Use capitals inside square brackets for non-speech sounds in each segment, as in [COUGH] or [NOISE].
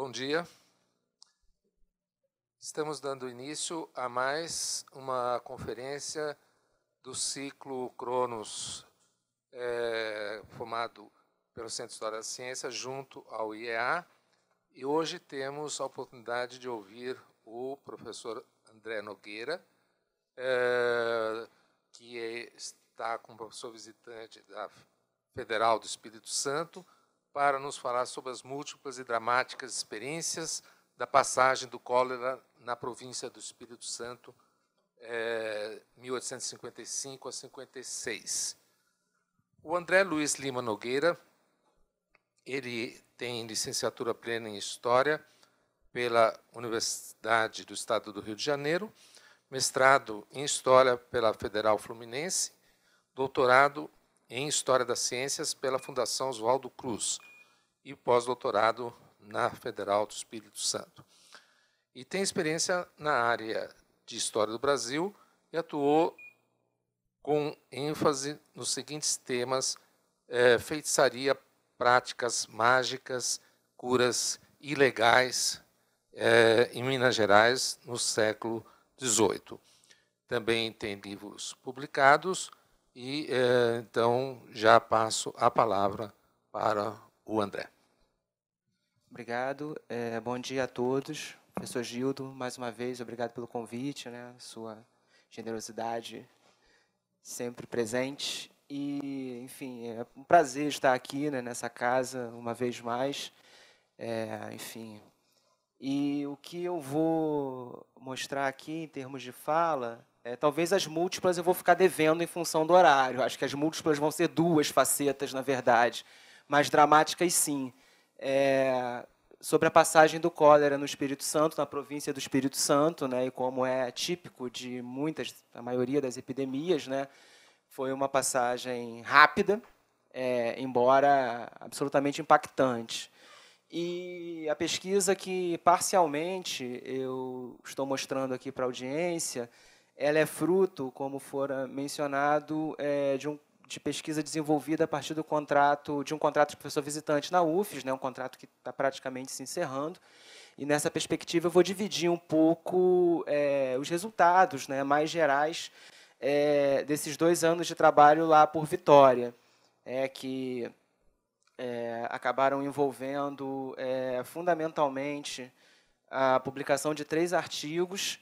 Bom dia. Estamos dando início a mais uma conferência do ciclo Cronos, é, formado pelo Centro de História da Ciência, junto ao IEA. E hoje temos a oportunidade de ouvir o professor André Nogueira, é, que é, está como professor visitante da Federal do Espírito Santo, para nos falar sobre as múltiplas e dramáticas experiências da passagem do cólera na província do Espírito Santo, é, 1855 a 56. O André Luiz Lima Nogueira, ele tem licenciatura plena em História pela Universidade do Estado do Rio de Janeiro, mestrado em História pela Federal Fluminense, doutorado em História das Ciências pela Fundação Oswaldo Cruz e pós-doutorado na Federal do Espírito Santo. E tem experiência na área de História do Brasil e atuou com ênfase nos seguintes temas: é, feitiçaria, práticas mágicas, curas ilegais é, em Minas Gerais no século XVIII. Também tem livros publicados e é, então já passo a palavra para o André. Obrigado. É, bom dia a todos. Professor Gildo, mais uma vez, obrigado pelo convite, né? Sua generosidade sempre presente. E, enfim, é um prazer estar aqui né, nessa casa uma vez mais. É, enfim. E o que eu vou mostrar aqui em termos de fala é, talvez as múltiplas eu vou ficar devendo em função do horário. Acho que as múltiplas vão ser duas facetas, na verdade, mas dramáticas sim. É, sobre a passagem do cólera no Espírito Santo, na província do Espírito Santo, né, e como é típico de muitas, a maioria das epidemias, né, foi uma passagem rápida, é, embora absolutamente impactante. E a pesquisa que parcialmente eu estou mostrando aqui para a audiência ela é fruto, como fora mencionado, é, de, um, de, pesquisa desenvolvida a partir do contrato de um contrato de professor visitante na UFES, né, um contrato que está praticamente se encerrando. E nessa perspectiva eu vou dividir um pouco é, os resultados né, mais gerais é, desses dois anos de trabalho lá por Vitória, é, que é, acabaram envolvendo é, fundamentalmente a publicação de três artigos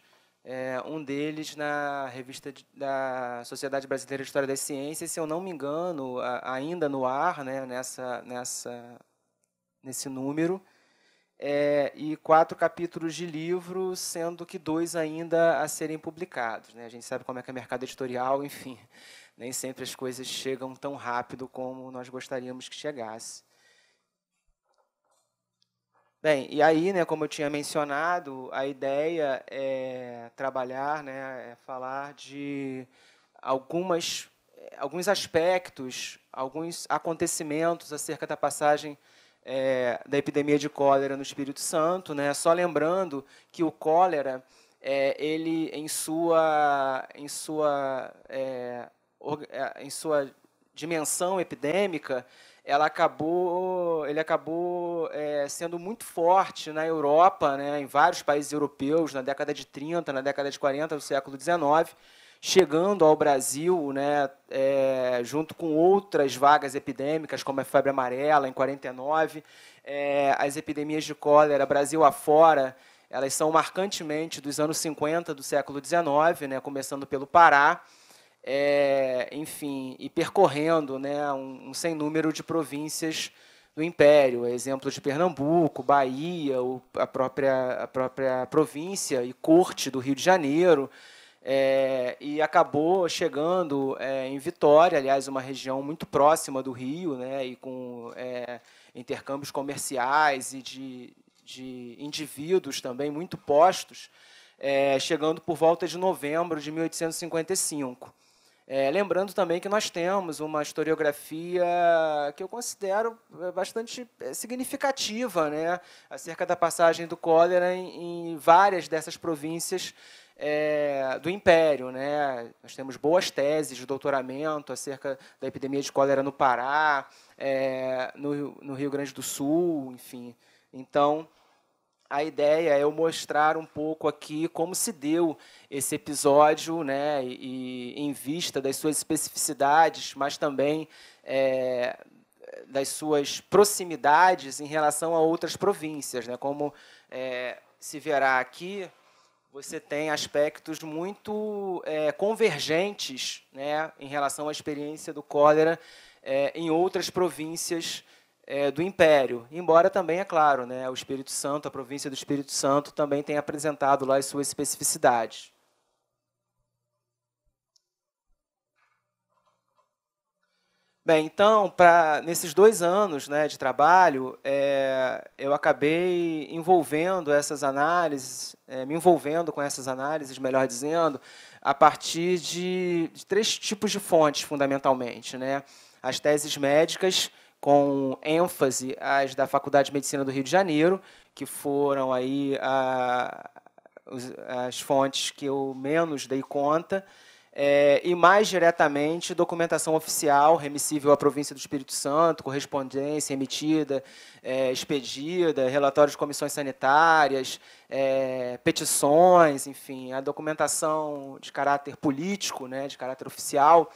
é, um deles na revista de, da Sociedade Brasileira de História das Ciências, se eu não me engano, a, ainda no ar, né, nessa, nessa, nesse número, é, e quatro capítulos de livro, sendo que dois ainda a serem publicados. Né? A gente sabe como é que é o mercado editorial, enfim, nem sempre as coisas chegam tão rápido como nós gostaríamos que chegasse. Bem, e aí, né, como eu tinha mencionado, a ideia é trabalhar, né, é falar de algumas, alguns aspectos, alguns acontecimentos acerca da passagem é, da epidemia de cólera no Espírito Santo, né? Só lembrando que o cólera, é, ele em sua, em sua, é, é em sua dimensão epidêmica, ela acabou, ele acabou é, sendo muito forte na Europa, né, em vários países europeus, na década de 30, na década de 40 do século XIX, chegando ao Brasil, né, é, junto com outras vagas epidêmicas, como a febre amarela, em 49, é, as epidemias de cólera, Brasil afora, elas são marcantemente dos anos 50 do século XIX, né, começando pelo Pará, é, enfim, e percorrendo né, um, um, sem número de províncias do Império, é exemplo de Pernambuco, Bahia, a própria, a própria província e corte do Rio de Janeiro, é, e acabou chegando é, em Vitória, aliás, uma região muito próxima do Rio, né, e com é, intercâmbios comerciais e de, de indivíduos também muito postos, é, chegando por volta de novembro de 1855. É, lembrando também que nós temos uma historiografia que eu considero é, bastante é, significativa né, acerca da passagem do cólera em, em várias dessas províncias é, do Império. Né? Nós temos boas teses de doutoramento acerca da epidemia de cólera no Pará, é, no, no Rio Grande do Sul, enfim. Então, a ideia é eu mostrar um pouco aqui como se deu esse episódio, né, e, e em vista das suas especificidades, mas também é, das suas proximidades em relação a outras províncias, né, como é, se verá aqui, você tem aspectos muito é, convergentes, né, em relação à experiência do cólera é, em outras províncias é, do Império. Embora também, é claro, né, o Espírito Santo, a província do Espírito Santo, também tenha apresentado lá as suas especificidades. Bem, então, pra, nesses dois anos né, de trabalho, é, eu acabei envolvendo essas análises, é, me envolvendo com essas análises, melhor dizendo, a partir de, de três tipos de fontes, fundamentalmente. Né? As teses médicas, com ênfase as da Faculdade de Medicina do Rio de Janeiro, que foram aí a, as fontes que eu menos dei conta, é, e mais diretamente documentação oficial remissível à província do Espírito Santo, correspondência emitida, é, expedida, relatórios de comissões sanitárias, é, petições, enfim, a documentação de caráter político, né, de caráter oficial,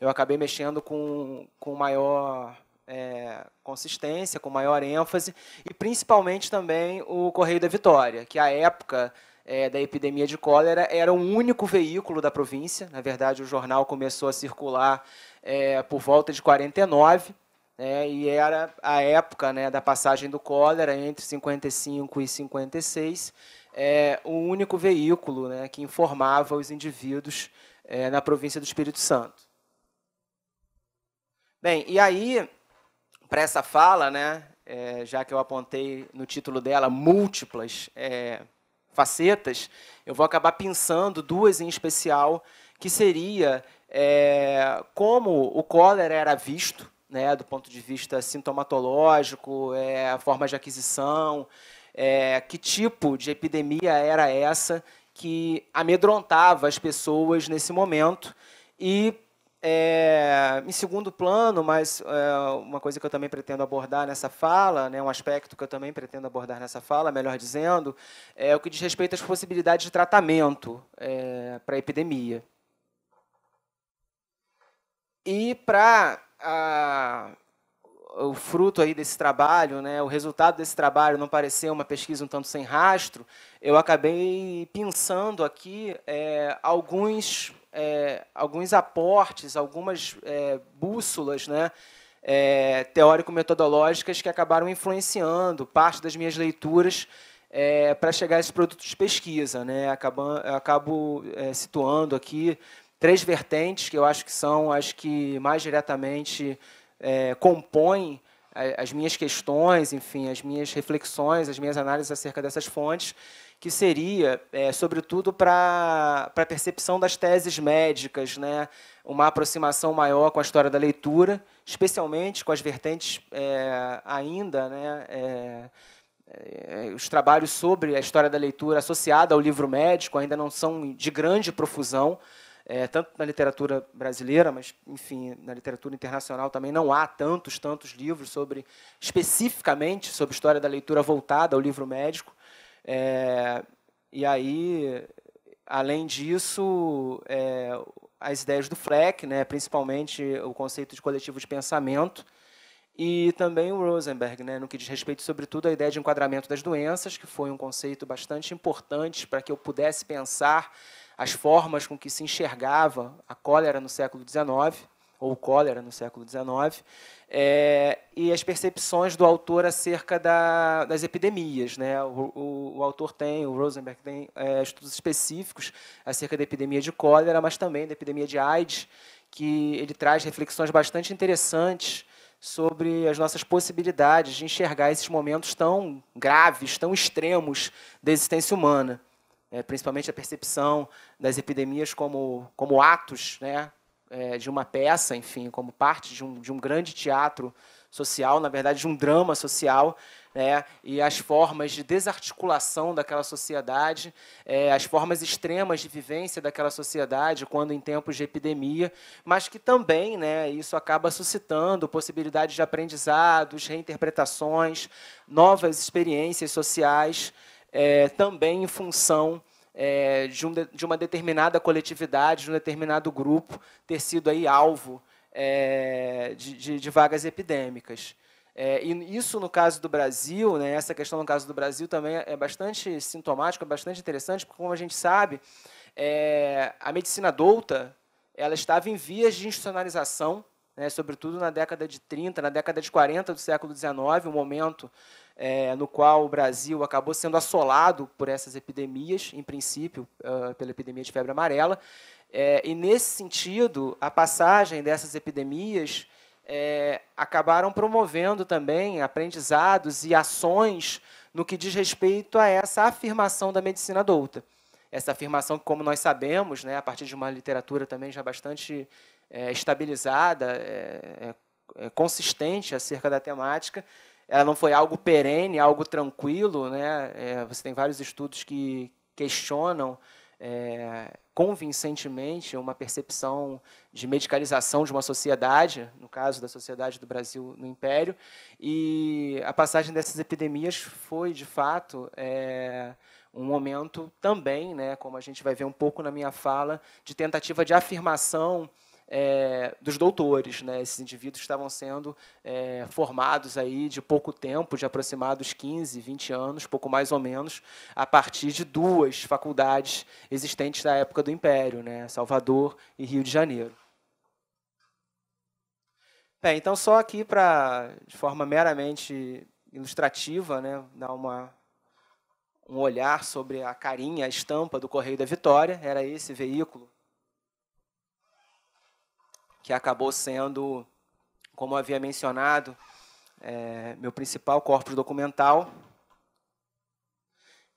eu acabei mexendo com, com maior é, consistência, com maior ênfase, e principalmente também o Correio da Vitória, que à época é, da epidemia de cólera era o único veículo da província. Na verdade, o jornal começou a circular é, por volta de 49. É, né, e era a época né, da passagem do cólera, entre 55 e 56, é, o único veículo né, que informava os indivíduos é, na província do Espírito Santo. Bem, e aí para essa fala, né, é, já que eu apontei no título dela múltiplas é, facetas, eu vou acabar pensando duas em especial, que seria é, como o cólera era visto, né, do ponto de vista sintomatológico, é, forma de aquisição, é, que tipo de epidemia era essa que amedrontava as pessoas nesse momento e é, em segundo plano, mas é, uma coisa que eu também pretendo abordar nessa fala, né, um aspecto que eu também pretendo abordar nessa fala, melhor dizendo, é o que diz respeito às possibilidades de tratamento é, para a epidemia. E para o fruto aí desse trabalho, né, o resultado desse trabalho não parecer uma pesquisa um tanto sem rastro, eu acabei pensando aqui é, alguns, é, alguns aportes, algumas é, bússolas né, é, teórico-metodológicas que acabaram influenciando parte das minhas leituras é, para chegar a esse produto de pesquisa. Né, acabam, acabo é, situando aqui três vertentes que eu acho que são as que mais diretamente é, compõem é, as minhas questões, enfim, as minhas reflexões, as minhas análises acerca dessas fontes, que seria, é, sobretudo, para a percepção das teses médicas, né, uma aproximação maior com a história da leitura, especialmente com as vertentes é, ainda, né, é, é, é os trabalhos sobre a história da leitura associada ao livro médico ainda não são de grande profusão, é, tanto na literatura brasileira, mas, enfim, na literatura internacional também não há tantos, tantos livros sobre, especificamente, sobre história da leitura voltada ao livro médico. É, e aí, além disso, é, as ideias do Fleck, né, principalmente o conceito de coletivo de pensamento, e também o Rosenberg, né, no que diz respeito, sobretudo, à ideia de enquadramento das doenças, que foi um conceito bastante importante para que eu pudesse pensar as formas com que se enxergava a cólera no século XIX, ou cólera no século XIX, é, e as percepções do autor acerca da, das epidemias. Né? O, o, o, autor tem, o Rosenberg tem é, estudos específicos acerca da epidemia de cólera, mas também da epidemia de AIDS, que ele traz reflexões bastante interessantes sobre as nossas possibilidades de enxergar esses momentos tão graves, tão extremos da existência humana é, principalmente a percepção das epidemias como, como atos né, é, de uma peça, enfim, como parte de um, de um grande teatro social, na verdade, de um drama social, né, e as formas de desarticulação daquela sociedade, é, as formas extremas de vivência daquela sociedade quando em tempos de epidemia, mas que também né, isso acaba suscitando possibilidades de aprendizados, reinterpretações, novas experiências sociais é, também em função é, de, um, de, uma determinada coletividade, de um determinado grupo ter sido aí alvo é, de, de, de, vagas epidêmicas. É, e isso no caso do Brasil, né, essa questão no caso do Brasil também é bastante sintomática, é bastante interessante, porque como a gente sabe, é, a medicina douta ela estava em vias de institucionalização, né, sobretudo na década de 30, na década de 40 do século XIX, um momento é, no qual o Brasil acabou sendo assolado por essas epidemias, em princípio, uh, pela epidemia de febre amarela. É, e, nesse sentido, a passagem dessas epidemias é, acabaram promovendo também aprendizados e ações no que diz respeito a essa afirmação da medicina douta. Essa afirmação que, como nós sabemos, né, a partir de uma literatura também já bastante é, estabilizada, é, é, consistente acerca da temática, ela não foi algo perene, algo tranquilo, né? É, você tem vários estudos que questionam é, convincentemente uma percepção de medicalização de uma sociedade, no caso da sociedade do Brasil no Império, e a passagem dessas epidemias foi, de fato, é, um momento também, né, como a gente vai ver um pouco na minha fala, de tentativa de afirmação é, dos doutores. Né? Esses indivíduos estavam sendo é, formados aí de pouco tempo, de aproximados 15, 20 anos, pouco mais ou menos, a partir de duas faculdades existentes na época do Império, né? Salvador e Rio de Janeiro. Bem, então só aqui para, de forma meramente ilustrativa, né, dar uma um olhar sobre a carinha, a estampa do Correio da Vitória. Era esse veículo que acabou sendo, como havia mencionado, é, meu principal corpo documental.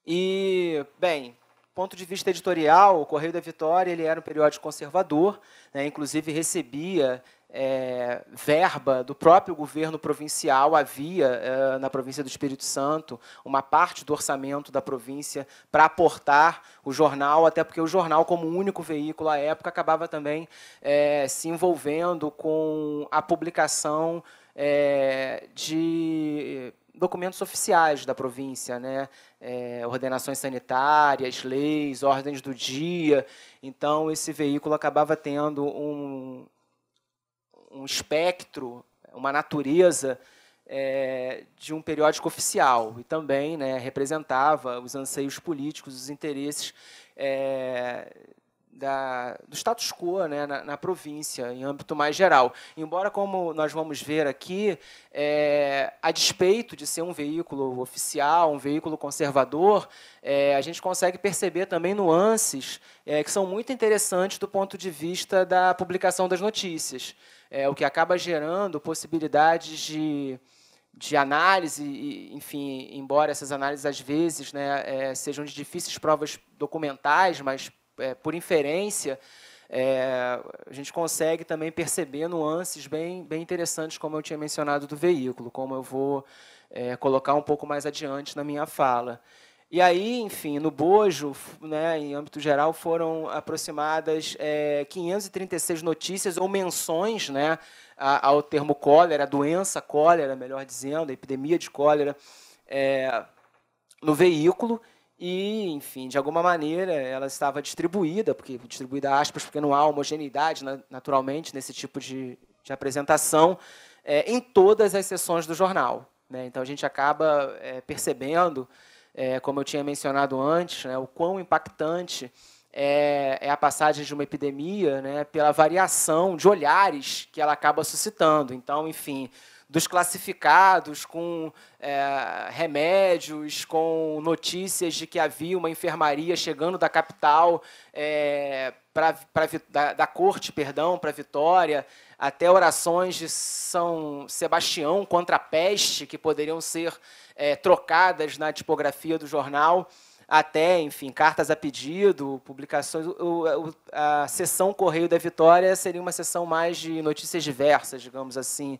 E, bem, ponto de vista editorial, o Correio da Vitória ele era um periódico conservador, né, inclusive recebia é, verba do próprio governo provincial havia é, na província do Espírito Santo uma parte do orçamento da província para aportar o jornal, até porque o jornal, como único veículo à época, acabava também é, se envolvendo com a publicação é, de documentos oficiais da província, né? É, ordenações sanitárias, leis, ordens do dia. Então, esse veículo acabava tendo um, um espectro, uma natureza é, de um periódico oficial e também né, representava os anseios políticos, os interesses é, da, do status quo né, na, na, província, em âmbito mais geral. Embora, como nós vamos ver aqui, é, a despeito de ser um veículo oficial, um veículo conservador, é, a gente consegue perceber também nuances é, que são muito interessantes do ponto de vista da publicação das notícias é, o que acaba gerando possibilidades de, de análise, e, enfim, embora essas análises às vezes né, é, sejam de difíceis provas documentais, mas é, por inferência, é, a gente consegue também perceber nuances bem, bem interessantes, como eu tinha mencionado, do veículo, como eu vou é, colocar um pouco mais adiante na minha fala. E aí, enfim, no bojo, né, em âmbito geral, foram aproximadas é, 536 notícias ou menções né, ao termo cólera, a doença cólera, melhor dizendo, a epidemia de cólera é, no veículo. E, enfim, de alguma maneira ela estava distribuída, porque distribuída aspas, porque não há homogeneidade naturalmente nesse tipo de, de apresentação, é, em todas as sessões do jornal. Né? Então a gente acaba é, percebendo é, como eu tinha mencionado antes, né, o quão impactante é, é, a passagem de uma epidemia né, pela variação de olhares que ela acaba suscitando. Então, enfim, dos classificados com é, remédios, com notícias de que havia uma enfermaria chegando da capital é, para da, da corte, perdão, para Vitória, até orações de São Sebastião contra a peste, que poderiam ser é, trocadas na tipografia do jornal, até, enfim, cartas a pedido, publicações. O, o, a sessão Correio da Vitória seria uma sessão mais de notícias diversas, digamos assim.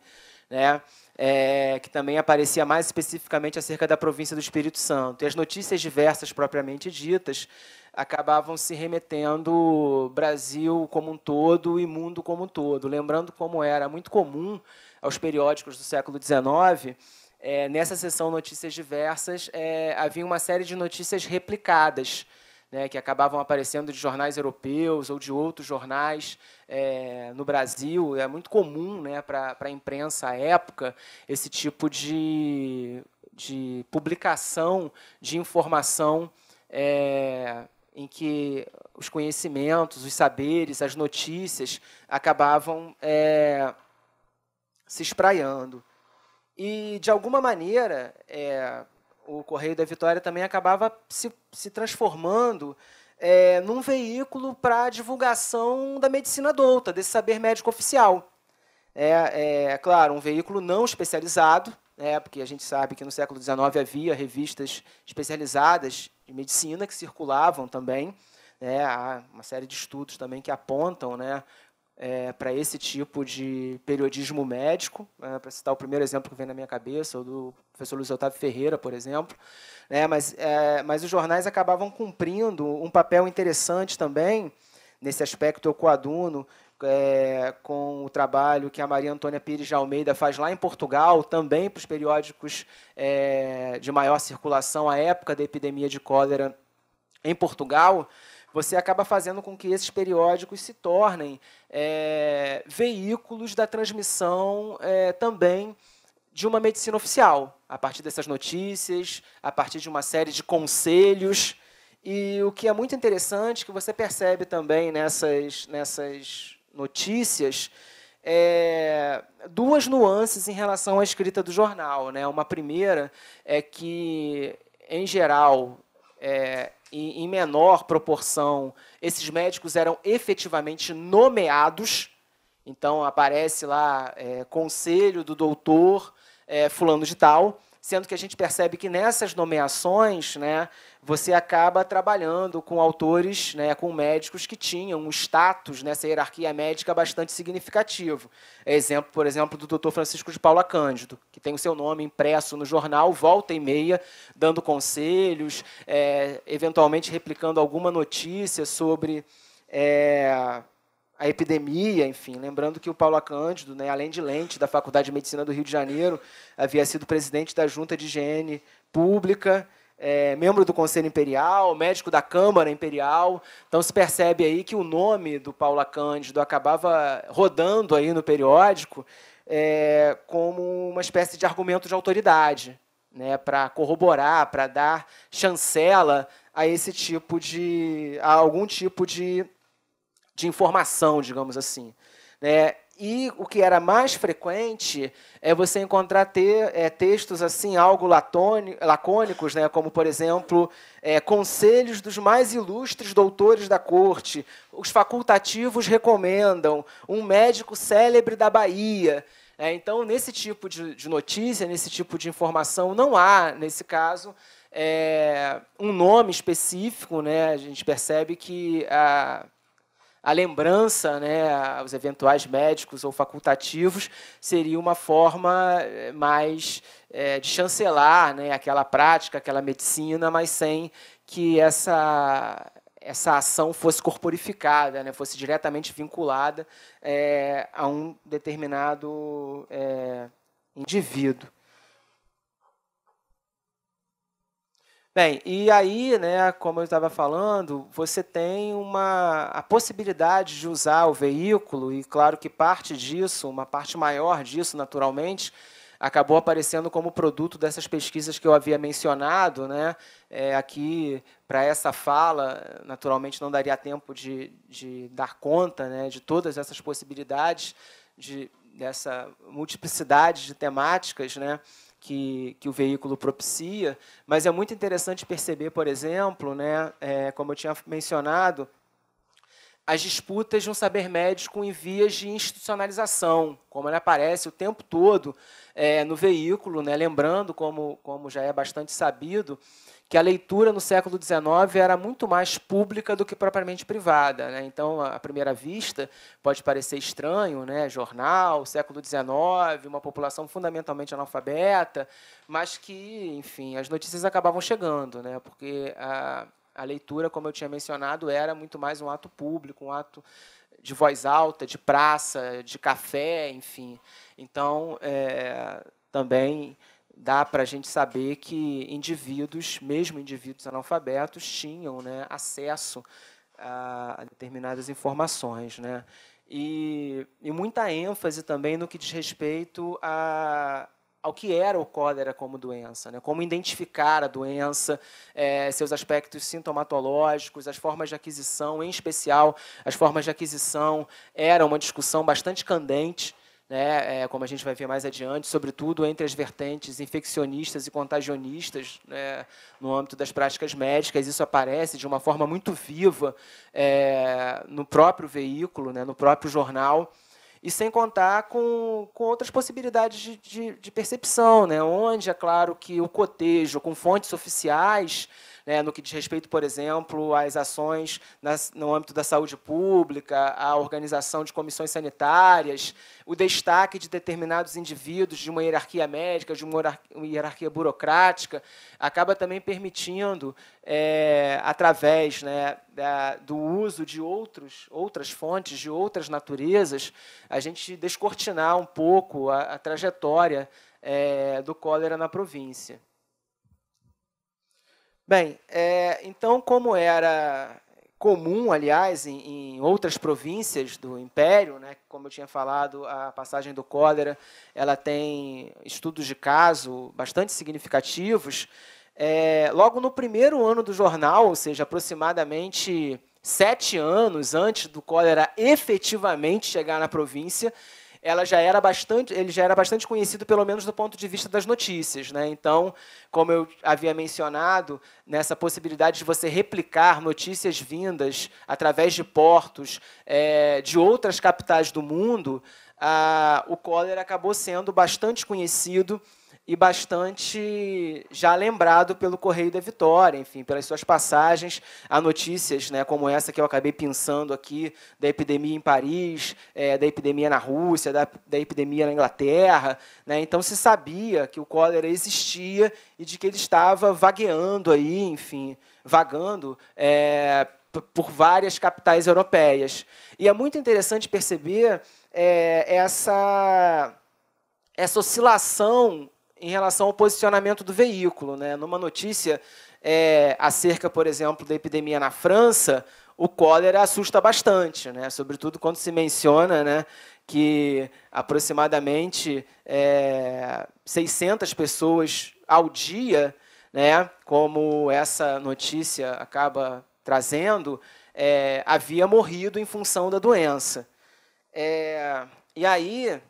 Né? é, que também aparecia mais especificamente acerca da província do Espírito Santo. E as notícias diversas propriamente ditas acabavam se remetendo Brasil como um todo e mundo como um todo, lembrando como era muito comum aos periódicos do século XIX. É, nessa sessão Notícias Diversas, é, havia uma série de notícias replicadas, né, que acabavam aparecendo de jornais europeus ou de outros jornais é, no Brasil. É muito comum né, para a imprensa à época esse tipo de, de publicação de informação é, em que os conhecimentos, os saberes, as notícias acabavam é, se espraiando. E, de alguma maneira, é, o Correio da Vitória também acabava se, se transformando é, num veículo para divulgação da medicina douta, desse saber médico oficial. É, é, é claro, um veículo não especializado, né, porque a gente sabe que no século XIX havia revistas especializadas de medicina que circulavam também. Né, há uma série de estudos também que apontam né, é, para esse tipo de periodismo médico, né, para citar o primeiro exemplo que vem na minha cabeça, o do professor Luiz Otávio Ferreira, por exemplo. Né, mas, é, mas os jornais acabavam cumprindo um papel interessante também, nesse aspecto eu coaduno, é, com o trabalho que a Maria Antônia Pires de Almeida faz lá em Portugal, também para os periódicos é, de maior circulação à época da epidemia de cólera em Portugal você acaba fazendo com que esses periódicos se tornem é, veículos da transmissão é, também de uma medicina oficial, a partir dessas notícias, a partir de uma série de conselhos. E o que é muito interessante, que você percebe também nessas, nessas notícias, é, duas nuances em relação à escrita do jornal. Né? Uma primeira é que, em geral, é, em, em menor proporção. Esses médicos eram efetivamente nomeados, então aparece lá é, conselho do doutor é, fulano de tal, sendo que a gente percebe que nessas nomeações, né, você acaba trabalhando com autores, né, com médicos que tinham um status nessa né, hierarquia médica bastante significativo. exemplo, por exemplo, do Dr. Francisco de Paula Cândido, que tem o seu nome impresso no jornal volta e meia, dando conselhos, é, eventualmente replicando alguma notícia sobre é, a epidemia, enfim. Lembrando que o Paulo Cândido, né, além de lente da Faculdade de Medicina do Rio de Janeiro, havia sido presidente da Junta de Higiene Pública é, membro do Conselho Imperial, médico da Câmara Imperial. Então se percebe aí que o nome do Paula Cândido acabava rodando aí no periódico é, como uma espécie de argumento de autoridade, né, para corroborar, para dar chancela a esse tipo de a algum tipo de, de informação, digamos assim. Né? E o que era mais frequente é você encontrar ter, é, textos assim algo latone, lacônicos, né? como, por exemplo, é, conselhos dos mais ilustres doutores da corte, os facultativos recomendam, um médico célebre da Bahia. É, então, nesse tipo de, de, notícia, nesse tipo de informação, não há, nesse caso, é, um nome específico. Né? A gente percebe que a a lembrança né, aos eventuais médicos ou facultativos seria uma forma eh, mais é, de chancelar né, aquela prática, aquela medicina, mas sem que essa, essa ação fosse corporificada, né, fosse diretamente vinculada é, a um determinado é, indivíduo. Bem, e aí, né, como eu estava falando, você tem uma a possibilidade de usar o veículo e claro que parte disso, uma parte maior disso, naturalmente, acabou aparecendo como produto dessas pesquisas que eu havia mencionado, né? É, aqui para essa fala, naturalmente não daria tempo de, de dar conta, né, de todas essas possibilidades de dessa multiplicidade de temáticas, né? que, que o veículo propicia, mas é muito interessante perceber, por exemplo, né, é, como eu tinha mencionado, as disputas de um saber médico em vias de institucionalização, como ela aparece o tempo todo é, no veículo, né? lembrando, como, como já é bastante sabido, que a leitura no século XIX era muito mais pública do que propriamente privada. Né? Então, à primeira vista, pode parecer estranho, né? jornal, século XIX, uma população fundamentalmente analfabeta, mas que, enfim, as notícias acabavam chegando, né? porque a, a leitura, como eu tinha mencionado, era muito mais um ato público, um ato de voz alta, de praça, de café, enfim. Então, é, também dá para a gente saber que indivíduos, mesmo indivíduos analfabetos, tinham né, acesso a, a determinadas informações. Né? E, e, muita ênfase também no que diz respeito a, ao que era o cólera como doença, né? como identificar a doença, é, seus aspectos sintomatológicos, as formas de aquisição, em especial as formas de aquisição, era uma discussão bastante candente né, é, como a gente vai ver mais adiante, sobretudo entre as vertentes infeccionistas e contagionistas né, no âmbito das práticas médicas. Isso aparece de uma forma muito viva é, no próprio veículo, né, no próprio jornal, e sem contar com, com outras possibilidades de, de, de percepção, né, onde é claro que o cotejo com fontes oficiais né, no que diz respeito, por exemplo, às ações nas, no âmbito da saúde pública, à organização de comissões sanitárias, o destaque de determinados indivíduos de uma hierarquia médica, de uma hierarquia burocrática, acaba também permitindo, é, através né, da, do uso de outros, outras fontes, de outras naturezas, a gente descortinar um pouco a, a trajetória é, do cólera na província. Bem, é, então, como era comum, aliás, em, em, outras províncias do Império, né, como eu tinha falado, a passagem do cólera ela tem estudos de caso bastante significativos. É, logo no primeiro ano do jornal, ou seja, aproximadamente sete anos antes do cólera efetivamente chegar na província, ela já era bastante, ele já era bastante conhecido, pelo menos do ponto de vista das notícias. Né? Então, como eu havia mencionado, nessa possibilidade de você replicar notícias vindas através de portos é, de outras capitais do mundo, a, o cólera acabou sendo bastante conhecido e bastante já lembrado pelo Correio da Vitória, enfim, pelas suas passagens a notícias, né, como essa que eu acabei pensando aqui, da epidemia em Paris, é, da epidemia na Rússia, da, da epidemia na Inglaterra. Né, então se sabia que o cólera existia e de que ele estava vagueando aí, enfim, vagando. É, por várias capitais europeias. E é muito interessante perceber é, essa, essa oscilação em relação ao posicionamento do veículo. Né? Numa notícia é, acerca, por exemplo, da epidemia na França, o cólera assusta bastante, né? sobretudo quando se menciona né, que aproximadamente é, 600 pessoas ao dia, né, como essa notícia acaba trazendo, é, havia morrido em função da doença. É, e aí,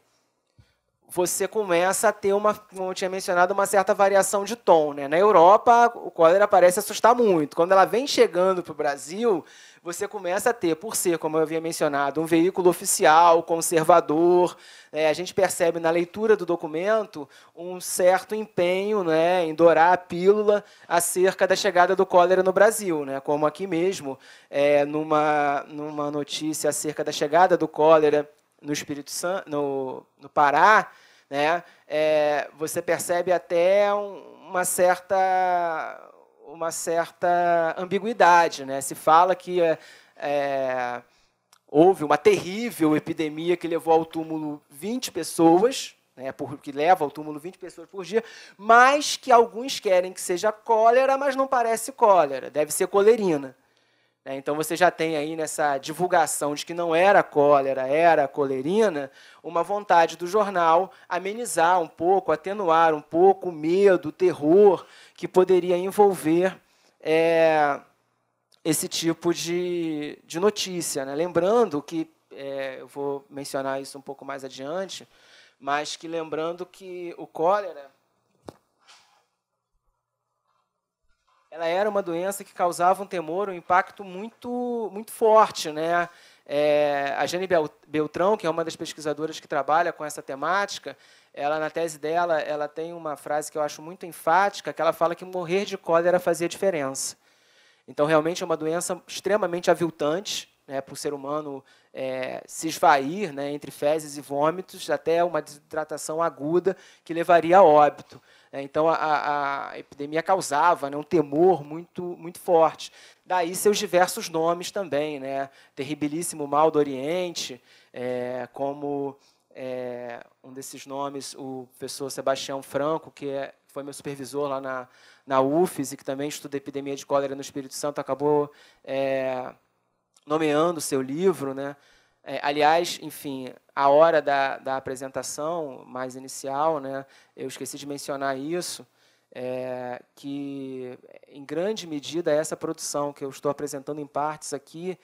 você começa a ter uma, como eu tinha mencionado, uma certa variação de tom. Né? Na Europa, o cólera parece assustar muito. Quando ela vem chegando para o Brasil, você começa a ter, por ser, como eu havia mencionado, um veículo oficial, conservador, né? a gente percebe na leitura do documento um certo empenho né, em dourar a pílula acerca da chegada do cólera no Brasil, né? como aqui mesmo, é, numa, numa notícia acerca da chegada do cólera no Espírito Santo, no, no Pará, né? É, você percebe até um, uma certa uma certa ambiguidade, né? Se fala que é, é houve uma terrível epidemia que levou ao túmulo 20 pessoas, né? Por, que leva ao túmulo 20 pessoas por dia, mas que alguns querem que seja cólera, mas não parece cólera, deve ser colerina. Né? Então você já tem aí nessa divulgação de que não era cólera, era colerina, uma vontade do jornal amenizar um pouco, atenuar um pouco o medo, o terror que poderia envolver é, esse tipo de, de notícia. Né? Lembrando que, é, eu vou mencionar isso um pouco mais adiante, mas que lembrando que o cólera ela era uma doença que causava um temor, um impacto muito, muito forte. Né? É, a Jane Beltrão, que é uma das pesquisadoras que trabalha com essa temática, ela na tese dela, ela tem uma frase que eu acho muito enfática, que ela fala que morrer de cólera fazia diferença. Então, realmente é uma doença extremamente aviltante, né, para o ser humano é, se esvair né, entre fezes e vômitos, até uma desidratação aguda que levaria a óbito. Né? Então a, a epidemia causava né, um temor muito, muito forte. Daí seus diversos nomes também, né? Terribilíssimo Mal do Oriente, é, como é, um desses nomes, o professor Sebastião Franco, que é, foi meu supervisor lá na, na UFES e que também estuda epidemia de cólera no Espírito Santo, acabou é, nomeando seu livro, né? É, aliás, enfim, a hora da, da apresentação mais inicial, né, eu esqueci de mencionar isso, é, que em grande medida essa produção que eu estou apresentando em partes aqui,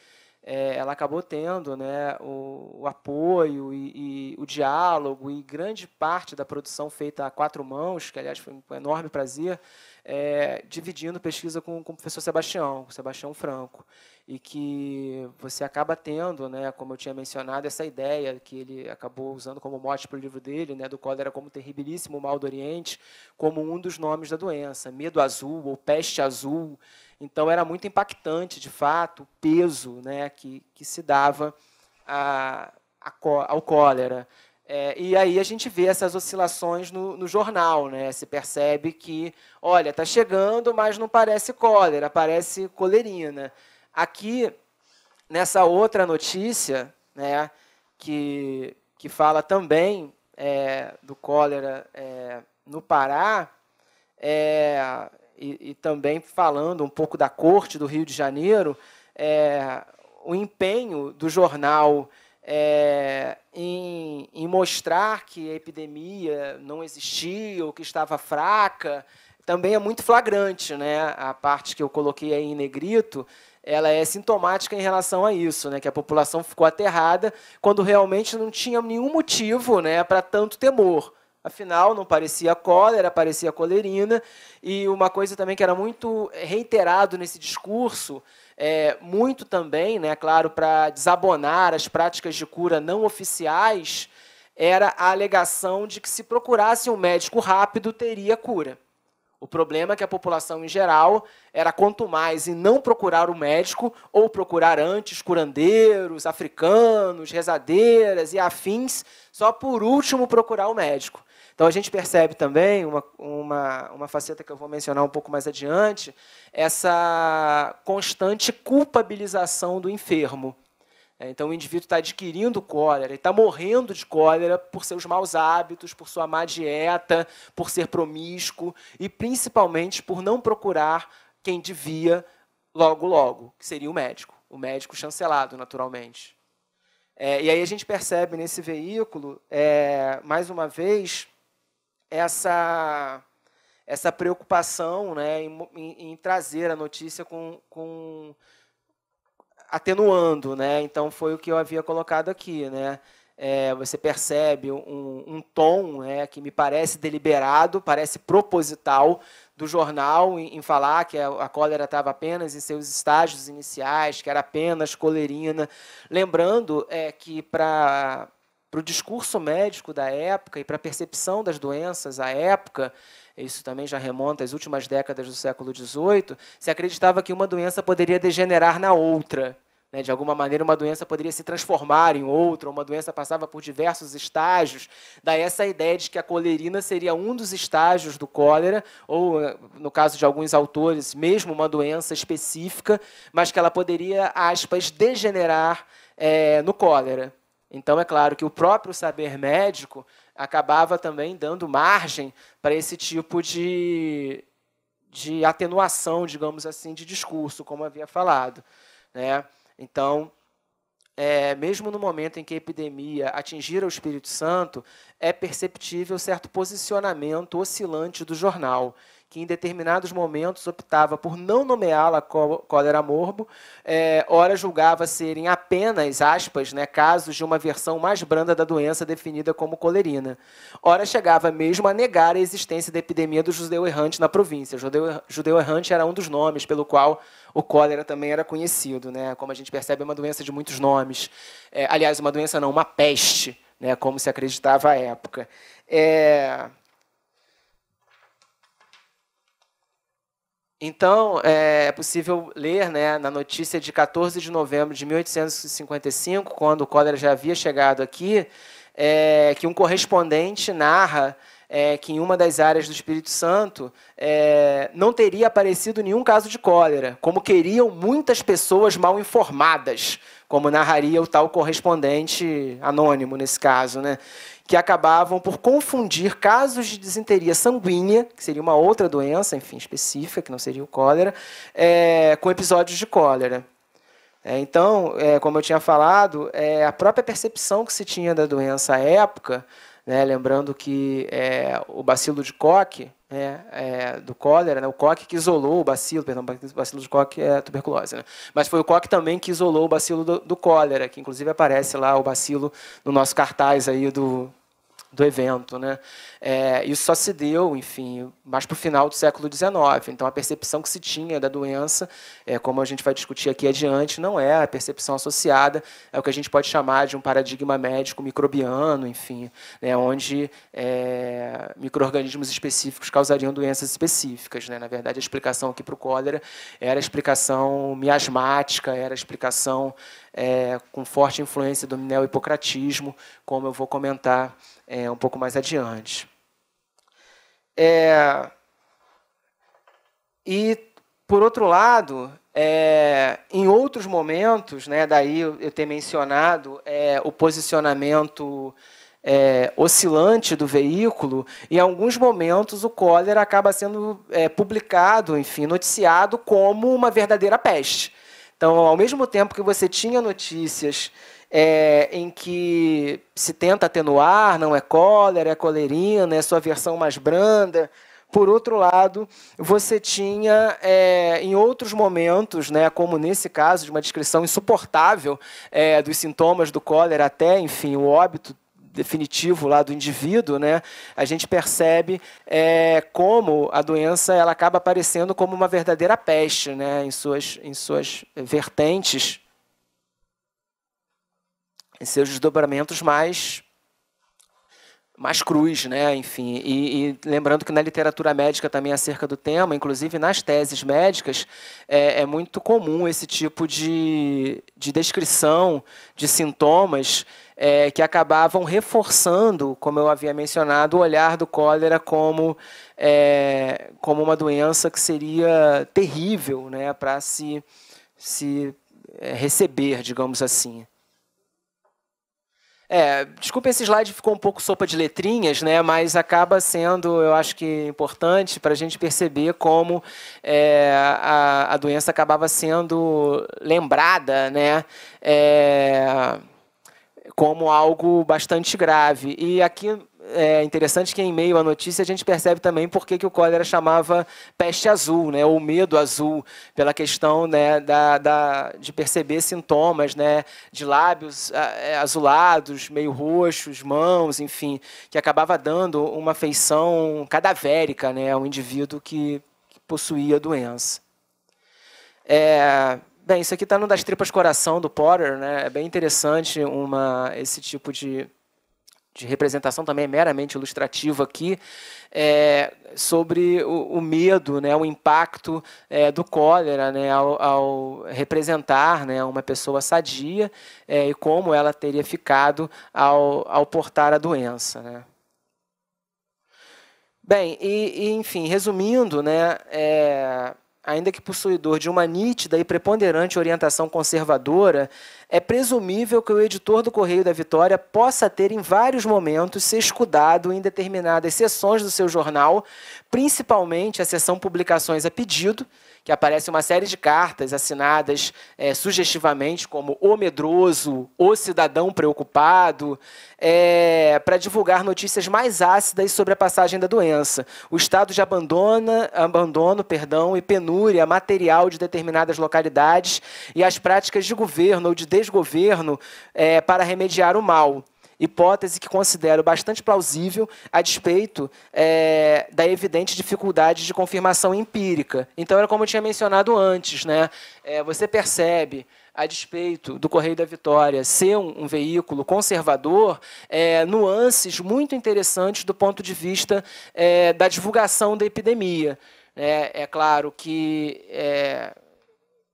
é, ela acabou tendo né, o, o apoio e, e, o diálogo e grande parte da produção feita a quatro mãos, que aliás foi um enorme prazer, é, dividindo pesquisa com, com o professor Sebastião, o Sebastião Franco e que você acaba tendo, né, como eu tinha mencionado, essa ideia que ele acabou usando como mote para o livro dele, né, do cólera como terribilíssimo mal do Oriente, como um dos nomes da doença, medo azul ou peste azul. Então era muito impactante, de fato, o peso, né, que, que se dava a, a, ao cólera. É, e aí a gente vê essas oscilações no, no jornal, né? Se percebe que, olha, está chegando, mas não parece cólera, parece colerina. Aqui, nessa outra notícia, né, que, que fala também é, do cólera é, no Pará, é, e, e, também falando um pouco da corte do Rio de Janeiro, é, o empenho do jornal é, em, em mostrar que a epidemia não existia ou que estava fraca também é muito flagrante, né? A parte que eu coloquei aí em negrito ela é sintomática em relação a isso, né? Que a população ficou aterrada quando realmente não tinha nenhum motivo, né, para tanto temor. Afinal, não parecia cólera, parecia colerina. E uma coisa também que era muito reiterado nesse discurso, é, muito também, né, claro, para desabonar as práticas de cura não oficiais, era a alegação de que se procurasse um médico rápido, teria cura. O problema é que a população em geral era quanto mais em não procurar o médico ou procurar antes curandeiros, africanos, rezadeiras e afins, só por último procurar o médico. Então a gente percebe também uma, uma, uma faceta que eu vou mencionar um pouco mais adiante, essa constante culpabilização do enfermo. É, então o indivíduo está adquirindo cólera, está morrendo de cólera por seus maus hábitos, por sua má dieta, por ser promíscuo e principalmente por não procurar quem devia logo, logo, que seria o médico. O médico chancelado, naturalmente. É, e aí a gente percebe nesse veículo, é, mais uma vez, essa, essa preocupação né, em, em, em trazer a notícia com, com atenuando, né? Então foi o que eu havia colocado aqui, né? É, você percebe um, um, tom né, que me parece deliberado, parece proposital do jornal em, em falar que a, a cólera estava apenas em seus estágios iniciais, que era apenas colerina. Lembrando é, que para para o discurso médico da época e para a percepção das doenças à época, isso também já remonta às últimas décadas do século XVIII, se acreditava que uma doença poderia degenerar na outra. Né? De alguma maneira, uma doença poderia se transformar em outra, uma doença passava por diversos estágios. Daí essa ideia de que a colerina seria um dos estágios do cólera, ou, eh, no caso de alguns autores, mesmo uma doença específica, mas que ela poderia, aspas, degenerar é, no cólera. Então, é claro que o próprio saber médico acabava também dando margem para esse tipo de, de atenuação, digamos assim, de discurso, como havia falado. Né? Então, é, mesmo no momento em que a epidemia atingira o Espírito Santo, é perceptível certo posicionamento oscilante do jornal que em determinados momentos optava por não nomeá-la cólera morbo, é, ora julgava serem apenas, aspas, né, casos de uma versão mais branda da doença definida como colerina. Ora chegava mesmo a negar a existência da epidemia do judeu errante na província. Judeu, judeu errante era um dos nomes pelo qual o cólera também era conhecido. Né? Como a gente percebe, é uma doença de muitos nomes. É, aliás, uma doença não, uma peste, né, como se acreditava à época. É... Então, é, é possível ler né, na notícia de 14 de novembro de 1855, quando o cólera já havia chegado aqui, é, que um correspondente narra é, que em uma das áreas do Espírito Santo é, não teria aparecido nenhum caso de cólera, como queriam muitas pessoas mal informadas, como narraria o tal correspondente anônimo nesse caso, né? que acabavam por confundir casos de desenteria sanguínea, que seria uma outra doença, enfim, específica, que não seria o cólera, é, com episódios de cólera. É, então, é, como eu tinha falado, é, a própria percepção que se tinha da doença à época, né, lembrando que é, o bacilo de Koch, né, é, do cólera, né, o Koch que isolou o bacilo, perdão, o bacilo de Koch é tuberculose, né, mas foi o Koch também que isolou o bacilo do, do, cólera, que inclusive aparece lá o bacilo no nosso cartaz aí do, do evento. Né? É, isso só se deu, enfim, mais para o final do século XIX. Então, a percepção que se tinha da doença, é, como a gente vai discutir aqui adiante, não é a percepção associada é o que a gente pode chamar de um paradigma médico microbiano, enfim, né, onde é, microorganismos específicos causariam doenças específicas. Né? Na verdade, a explicação aqui para o cólera era a explicação miasmática, era a explicação é, com forte influência do neo-hipocratismo, como eu vou comentar é, um pouco mais adiante. É, e, por outro lado, é, em outros momentos, né, daí eu, eu ter mencionado é, o posicionamento é, oscilante do veículo, em alguns momentos o cólera acaba sendo é, publicado, enfim, noticiado como uma verdadeira peste. Então, ao mesmo tempo que você tinha notícias é, em que se tenta atenuar, não é cólera, é colerina, é sua versão mais branda. Por outro lado, você tinha, é, em outros momentos, né, como nesse caso, de uma descrição insuportável é, dos sintomas do cólera até, enfim, o óbito definitivo lá do indivíduo, né, a gente percebe é, como a doença ela acaba aparecendo como uma verdadeira peste né, em, suas, em suas vertentes em seus desdobramentos mais mais cruz, né? Enfim, e, e, lembrando que na literatura médica também acerca do tema, inclusive nas teses médicas, é, é muito comum esse tipo de, de descrição de sintomas é, que acabavam reforçando, como eu havia mencionado, o olhar do cólera como, é, como uma doença que seria terrível, né? Para se, se é, receber, digamos assim. É, desculpa, esse slide ficou um pouco sopa de letrinhas, né? mas acaba sendo, eu acho que, importante para a gente perceber como é, a, a doença acabava sendo lembrada, né? É, como algo bastante grave. E aqui é interessante que em meio à notícia a gente percebe também por que o cólera chamava peste azul, né, ou medo azul, pela questão né, da, da, de perceber sintomas né, de lábios ah, é, azulados, meio roxos, mãos, enfim, que acabava dando uma feição cadavérica né, ao indivíduo que, que possuía a doença. É, bem, isso aqui está no Das Tripas Coração, do Potter, né, é bem interessante uma, esse tipo de de representação também é meramente ilustrativa aqui, é, sobre o, o, medo, né, o impacto é, do cólera né, ao, ao, representar né, uma pessoa sadia é, e como ela teria ficado ao, ao portar a doença. Né. Bem, e, e enfim, resumindo, né, é, ainda que possuidor de uma nítida e preponderante orientação conservadora, é presumível que o editor do Correio da Vitória possa ter, em vários momentos, se escudado em determinadas seções do seu jornal, principalmente a seção Publicações a Pedido, que aparece uma série de cartas assinadas é, sugestivamente como o medroso, o cidadão preocupado, é, para divulgar notícias mais ácidas sobre a passagem da doença, o estado de abandona, abandono perdão, e penúria material de determinadas localidades e as práticas de governo ou de desgoverno é, para remediar o mal hipótese que considero bastante plausível a despeito é, da evidente dificuldade de confirmação empírica. Então, era como eu tinha mencionado antes, né? É, você percebe a despeito do Correio da Vitória ser um, um veículo conservador, é, nuances muito interessantes do ponto de vista é, da divulgação da epidemia. É, é claro que é,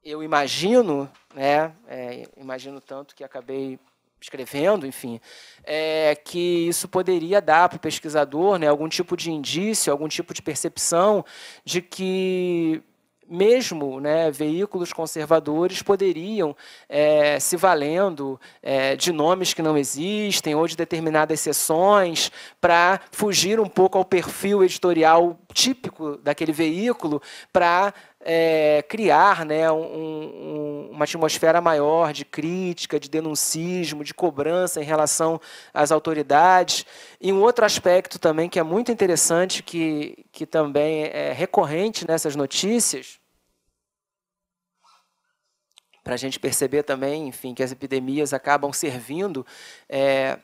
eu imagino, né, é, imagino tanto que acabei escrevendo, enfim, é, que isso poderia dar para o pesquisador né, algum tipo de indício, algum tipo de percepção de que mesmo né, veículos conservadores poderiam, é, se valendo é, de nomes que não existem ou de determinadas sessões, para fugir um pouco ao perfil editorial típico daquele veículo para é, criar né, um, um, uma atmosfera maior de crítica, de denuncismo, de cobrança em relação às autoridades. E um outro aspecto também que é muito interessante, que, que também é recorrente nessas notícias, para a gente perceber também, enfim, que as epidemias acabam servindo é,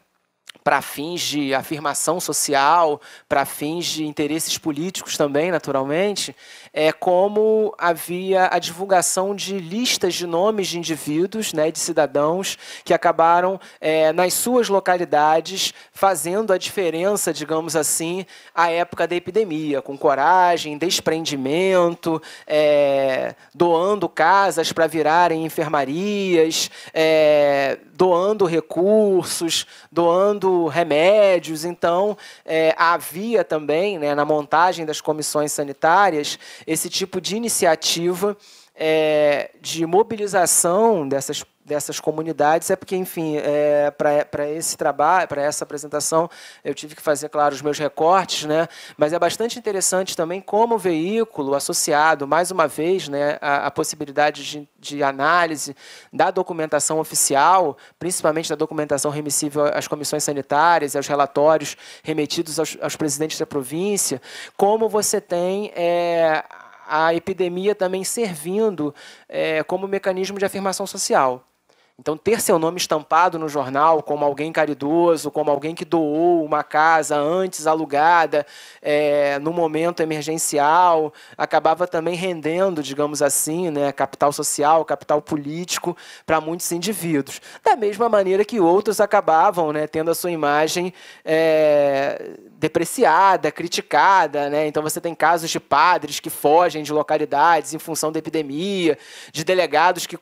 para fins de afirmação social, para fins de interesses políticos também, naturalmente, é, como havia a divulgação de listas de nomes de indivíduos, né, de cidadãos, que acabaram é, nas suas localidades fazendo a diferença, digamos assim, à época da epidemia, com coragem, desprendimento, é, doando casas para virarem enfermarias, é, doando recursos, doando remédios. Então, é, havia também, né, na montagem das comissões sanitárias, esse tipo de iniciativa é, de mobilização dessas dessas comunidades é porque, enfim, é, para esse trabalho, para essa apresentação, eu tive que fazer, claro, os meus recortes, né? mas é bastante interessante também como veículo associado, mais uma vez, né, a, a possibilidade de, de análise da documentação oficial, principalmente da documentação remissível às comissões sanitárias, aos relatórios remetidos aos, aos presidentes da província, como você tem é, a epidemia também servindo é, como mecanismo de afirmação social. Então, ter seu nome estampado no jornal como alguém caridoso, como alguém que doou uma casa antes alugada, é, no momento emergencial, acabava também rendendo, digamos assim, né, capital social, capital político para muitos indivíduos. Da mesma maneira que outros acabavam né, tendo a sua imagem é, depreciada, criticada. Né? Então, você tem casos de padres que fogem de localidades em função da epidemia, de delegados que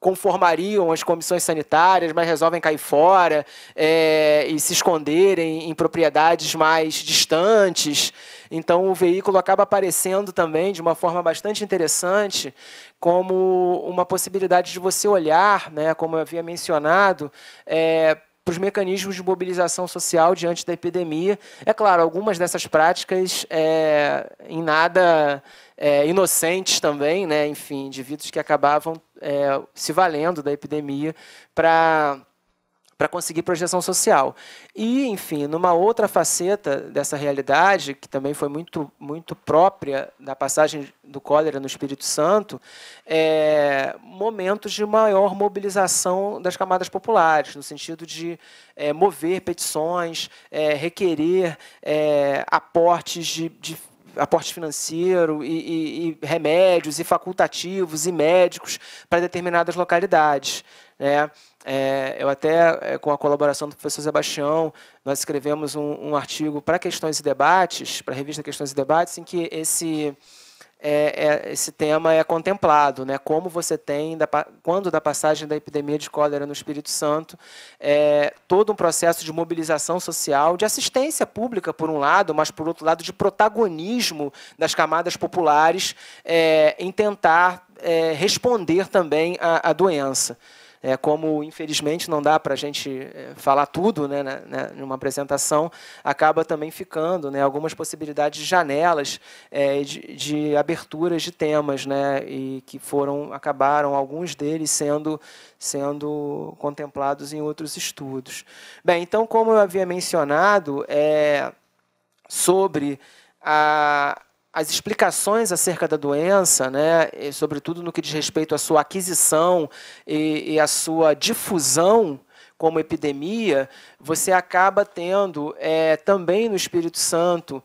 conformariam as comissões sanitárias, mas resolvem cair fora é, e se esconderem em propriedades mais distantes. Então, o veículo acaba aparecendo também de uma forma bastante interessante como uma possibilidade de você olhar, né, como eu havia mencionado, é, para os mecanismos de mobilização social diante da epidemia. É claro, algumas dessas práticas é, em nada é, inocentes também, né? enfim, indivíduos que acabavam é, se valendo da epidemia para para conseguir projeção social. E, enfim, numa outra faceta dessa realidade, que também foi muito, muito própria da passagem do cólera no Espírito Santo, é, momentos de maior mobilização das camadas populares, no sentido de é, mover petições, é, requerer é, aportes de, de aporte financeiro e, e, e remédios e facultativos e médicos para determinadas localidades. Né? É, eu até, é, com a colaboração do professor Sebastião, nós escrevemos um, um artigo para Questões e Debates, para a revista Questões e Debates, em que esse é, é, esse tema é contemplado, né? Como você tem, da, quando da passagem da epidemia de cólera no Espírito Santo, é, todo um processo de mobilização social, de assistência pública, por um lado, mas por outro lado, de protagonismo das camadas populares é, em tentar é, responder também à doença. É, como, infelizmente, não dá para a gente é, falar tudo né, né, né, numa apresentação, acaba também ficando né, algumas possibilidades de janelas é, de, de, aberturas de temas, né, e que foram acabaram, alguns deles, sendo, sendo contemplados em outros estudos. Bem, então, como eu havia mencionado, é, sobre a, as explicações acerca da doença, né, e sobretudo no que diz respeito à sua aquisição e, e à sua difusão como epidemia, você acaba tendo é, também no Espírito Santo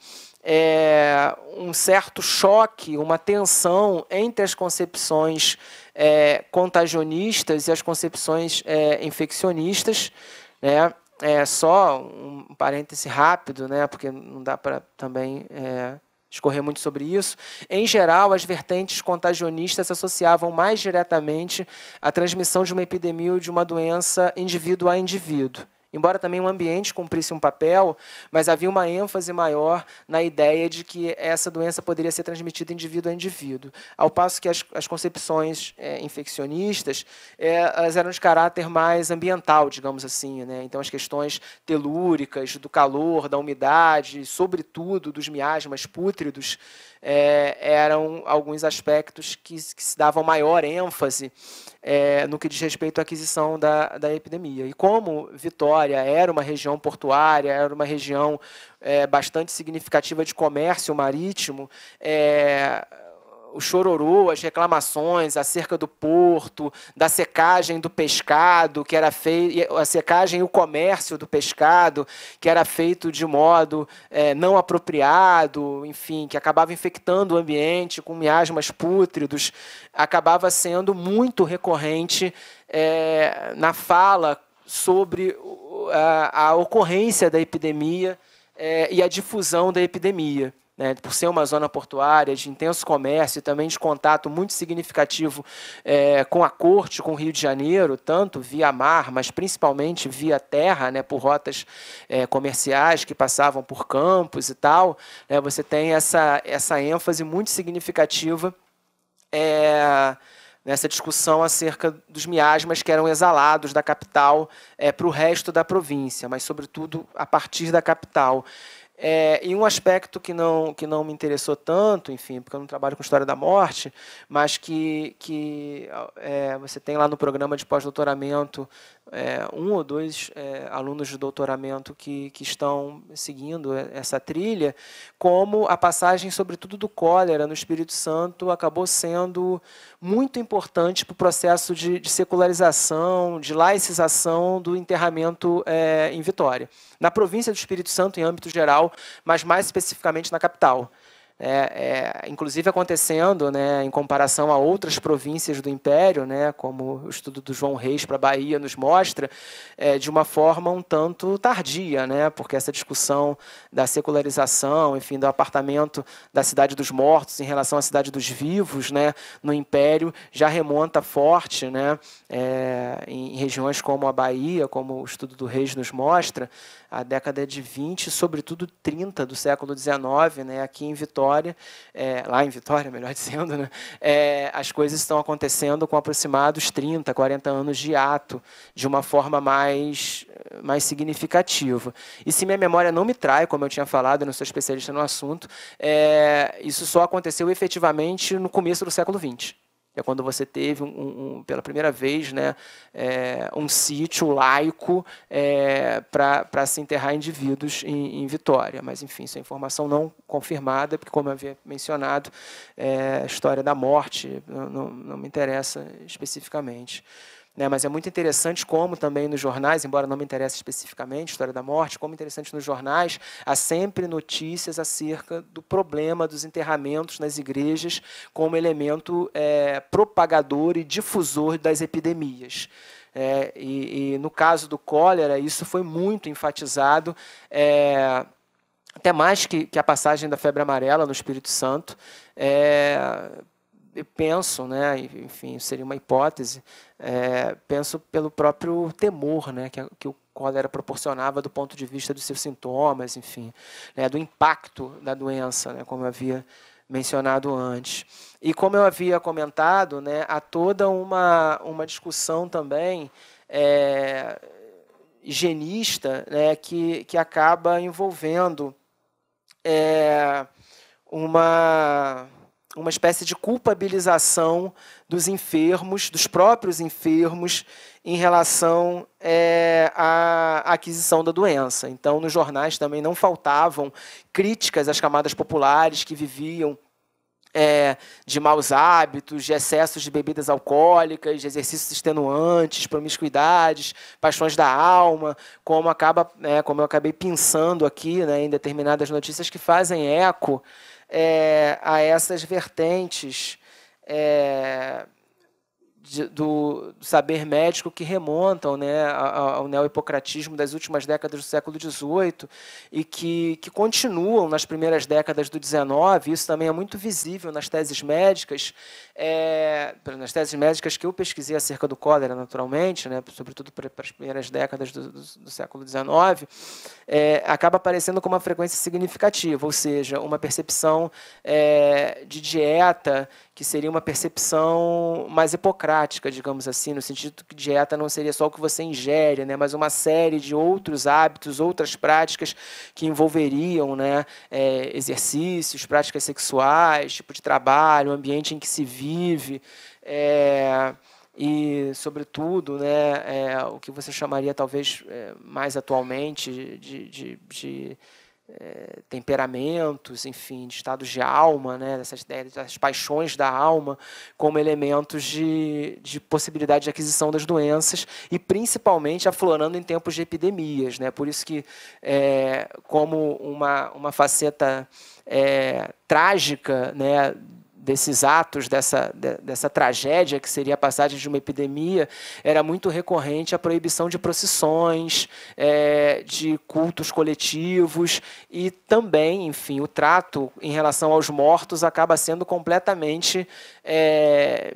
é, um certo choque, uma tensão entre as concepções é, contagionistas e as concepções é, infeccionistas, né? É só um parêntese rápido, né? Porque não dá para também é, discorrer muito sobre isso. Em geral, as vertentes contagionistas se associavam mais diretamente à transmissão de uma epidemia ou de uma doença indivíduo a indivíduo embora também o ambiente cumprisse um papel, mas havia uma ênfase maior na ideia de que essa doença poderia ser transmitida indivíduo a indivíduo, ao passo que as, as concepções é, infeccionistas é, elas eram de caráter mais ambiental, digamos assim, né? então as questões telúricas, do calor, da umidade, sobretudo dos miasmas pútridos, é, eram alguns aspectos que, que se davam maior ênfase é, no que diz respeito à aquisição da, da epidemia. E como Vitória era uma região portuária, era uma região é, bastante significativa de comércio marítimo, é, o chororô, as reclamações acerca do porto, da secagem do pescado, que era feito, a secagem e o comércio do pescado, que era feito de modo é, não apropriado, enfim, que acabava infectando o ambiente com miasmas pútridos, acabava sendo muito recorrente é, na fala sobre a, a ocorrência da epidemia é, e a difusão da epidemia né, por ser uma zona portuária de intenso comércio e também de contato muito significativo é, com a corte, com o Rio de Janeiro, tanto via mar, mas principalmente via terra, né, por rotas é, comerciais que passavam por campos e tal, né, você tem essa, essa ênfase muito significativa é, nessa discussão acerca dos miasmas que eram exalados da capital é, para o resto da província, mas, sobretudo, a partir da capital. É, e um aspecto que não, que não me interessou tanto, enfim, porque eu não trabalho com história da morte, mas que, que é, você tem lá no programa de pós-doutoramento é, um ou dois é, alunos de doutoramento que, que estão seguindo essa trilha, como a passagem, sobretudo, do cólera no Espírito Santo acabou sendo muito importante para o processo de, de, secularização, de laicização do enterramento é, em Vitória. Na província do Espírito Santo, em âmbito geral, mas mais especificamente na capital. É, é, inclusive acontecendo né, em comparação a outras províncias do Império, né, como o estudo do João Reis para a Bahia nos mostra, é, de uma forma um tanto tardia, né, porque essa discussão da secularização, enfim, do apartamento da Cidade dos Mortos em relação à Cidade dos Vivos né, no Império já remonta forte né, é, em regiões como a Bahia, como o estudo do Reis nos mostra, a década de 20, sobretudo 30 do século 19, né, aqui em Vitória, é, lá em Vitória, [LAUGHS] melhor dizendo, né, é, as coisas estão acontecendo com aproximados 30, 40 anos de ato, de uma forma mais, mais significativa. E se minha memória não me trai, como eu tinha falado, eu não sou especialista no assunto, é, isso só aconteceu efetivamente no começo do século 20 que é quando você teve, um, um, pela primeira vez, né, é, um sítio laico é, para se enterrar indivíduos em, em, Vitória. Mas, enfim, isso é informação não confirmada, porque, como eu havia mencionado, é, a história da morte não, não, não me interessa especificamente. Né? Mas é muito interessante como também nos jornais, embora não me interesse especificamente história da morte, como é interessante nos jornais há sempre notícias acerca do problema dos enterramentos nas igrejas como elemento é, propagador e difusor das epidemias. É, e, e, no caso do cólera, isso foi muito enfatizado, é, até mais que, que, a passagem da febre amarela no Espírito Santo, é, penso, né, enfim, seria uma hipótese, é, penso pelo próprio temor né, que, que o cólera proporcionava do ponto de vista dos seus sintomas, enfim, né, do impacto da doença, né, como eu havia mencionado antes. E como eu havia comentado, né, há toda uma, uma discussão também é, higienista né, que, que acaba envolvendo é, uma uma espécie de culpabilização dos enfermos, dos próprios enfermos, em relação é, à aquisição da doença. Então, nos jornais também não faltavam críticas às camadas populares que viviam é, de maus hábitos, de excessos de bebidas alcoólicas, de exercícios extenuantes, promiscuidades, paixões da alma, como acaba, é, como eu acabei pensando aqui né, em determinadas notícias que fazem eco é, a essas vertentes é, do saber médico que remontam né, ao neo-hipocratismo das últimas décadas do século XVIII e que, que continuam nas primeiras décadas do XIX. Isso também é muito visível nas teses médicas, é, nas teses médicas que eu pesquisei acerca do cólera, naturalmente, né, sobretudo para, para as primeiras décadas do, do, do século XIX, é, acaba aparecendo com uma frequência significativa, ou seja, uma percepção é, de dieta que seria uma percepção mais hipocrática, digamos assim, no sentido que dieta não seria só o que você ingere, né, mas uma série de outros hábitos, outras práticas que envolveriam né, é, exercícios, práticas sexuais, tipo de trabalho, ambiente em que se vive. É, e, sobretudo, né, é, o que você chamaria talvez é, mais atualmente de, de, de eh, temperamentos, enfim, de estados de alma, né, dessas ideias, das paixões da alma, como elementos de, de possibilidade de aquisição das doenças e principalmente aflorando em tempos de epidemias. Né? Por isso que, é, como uma, uma faceta é, trágica né, desses atos, dessa, dessa tragédia que seria a passagem de uma epidemia, era muito recorrente a proibição de procissões, é, de cultos coletivos e também, enfim, o trato em relação aos mortos acaba sendo completamente é,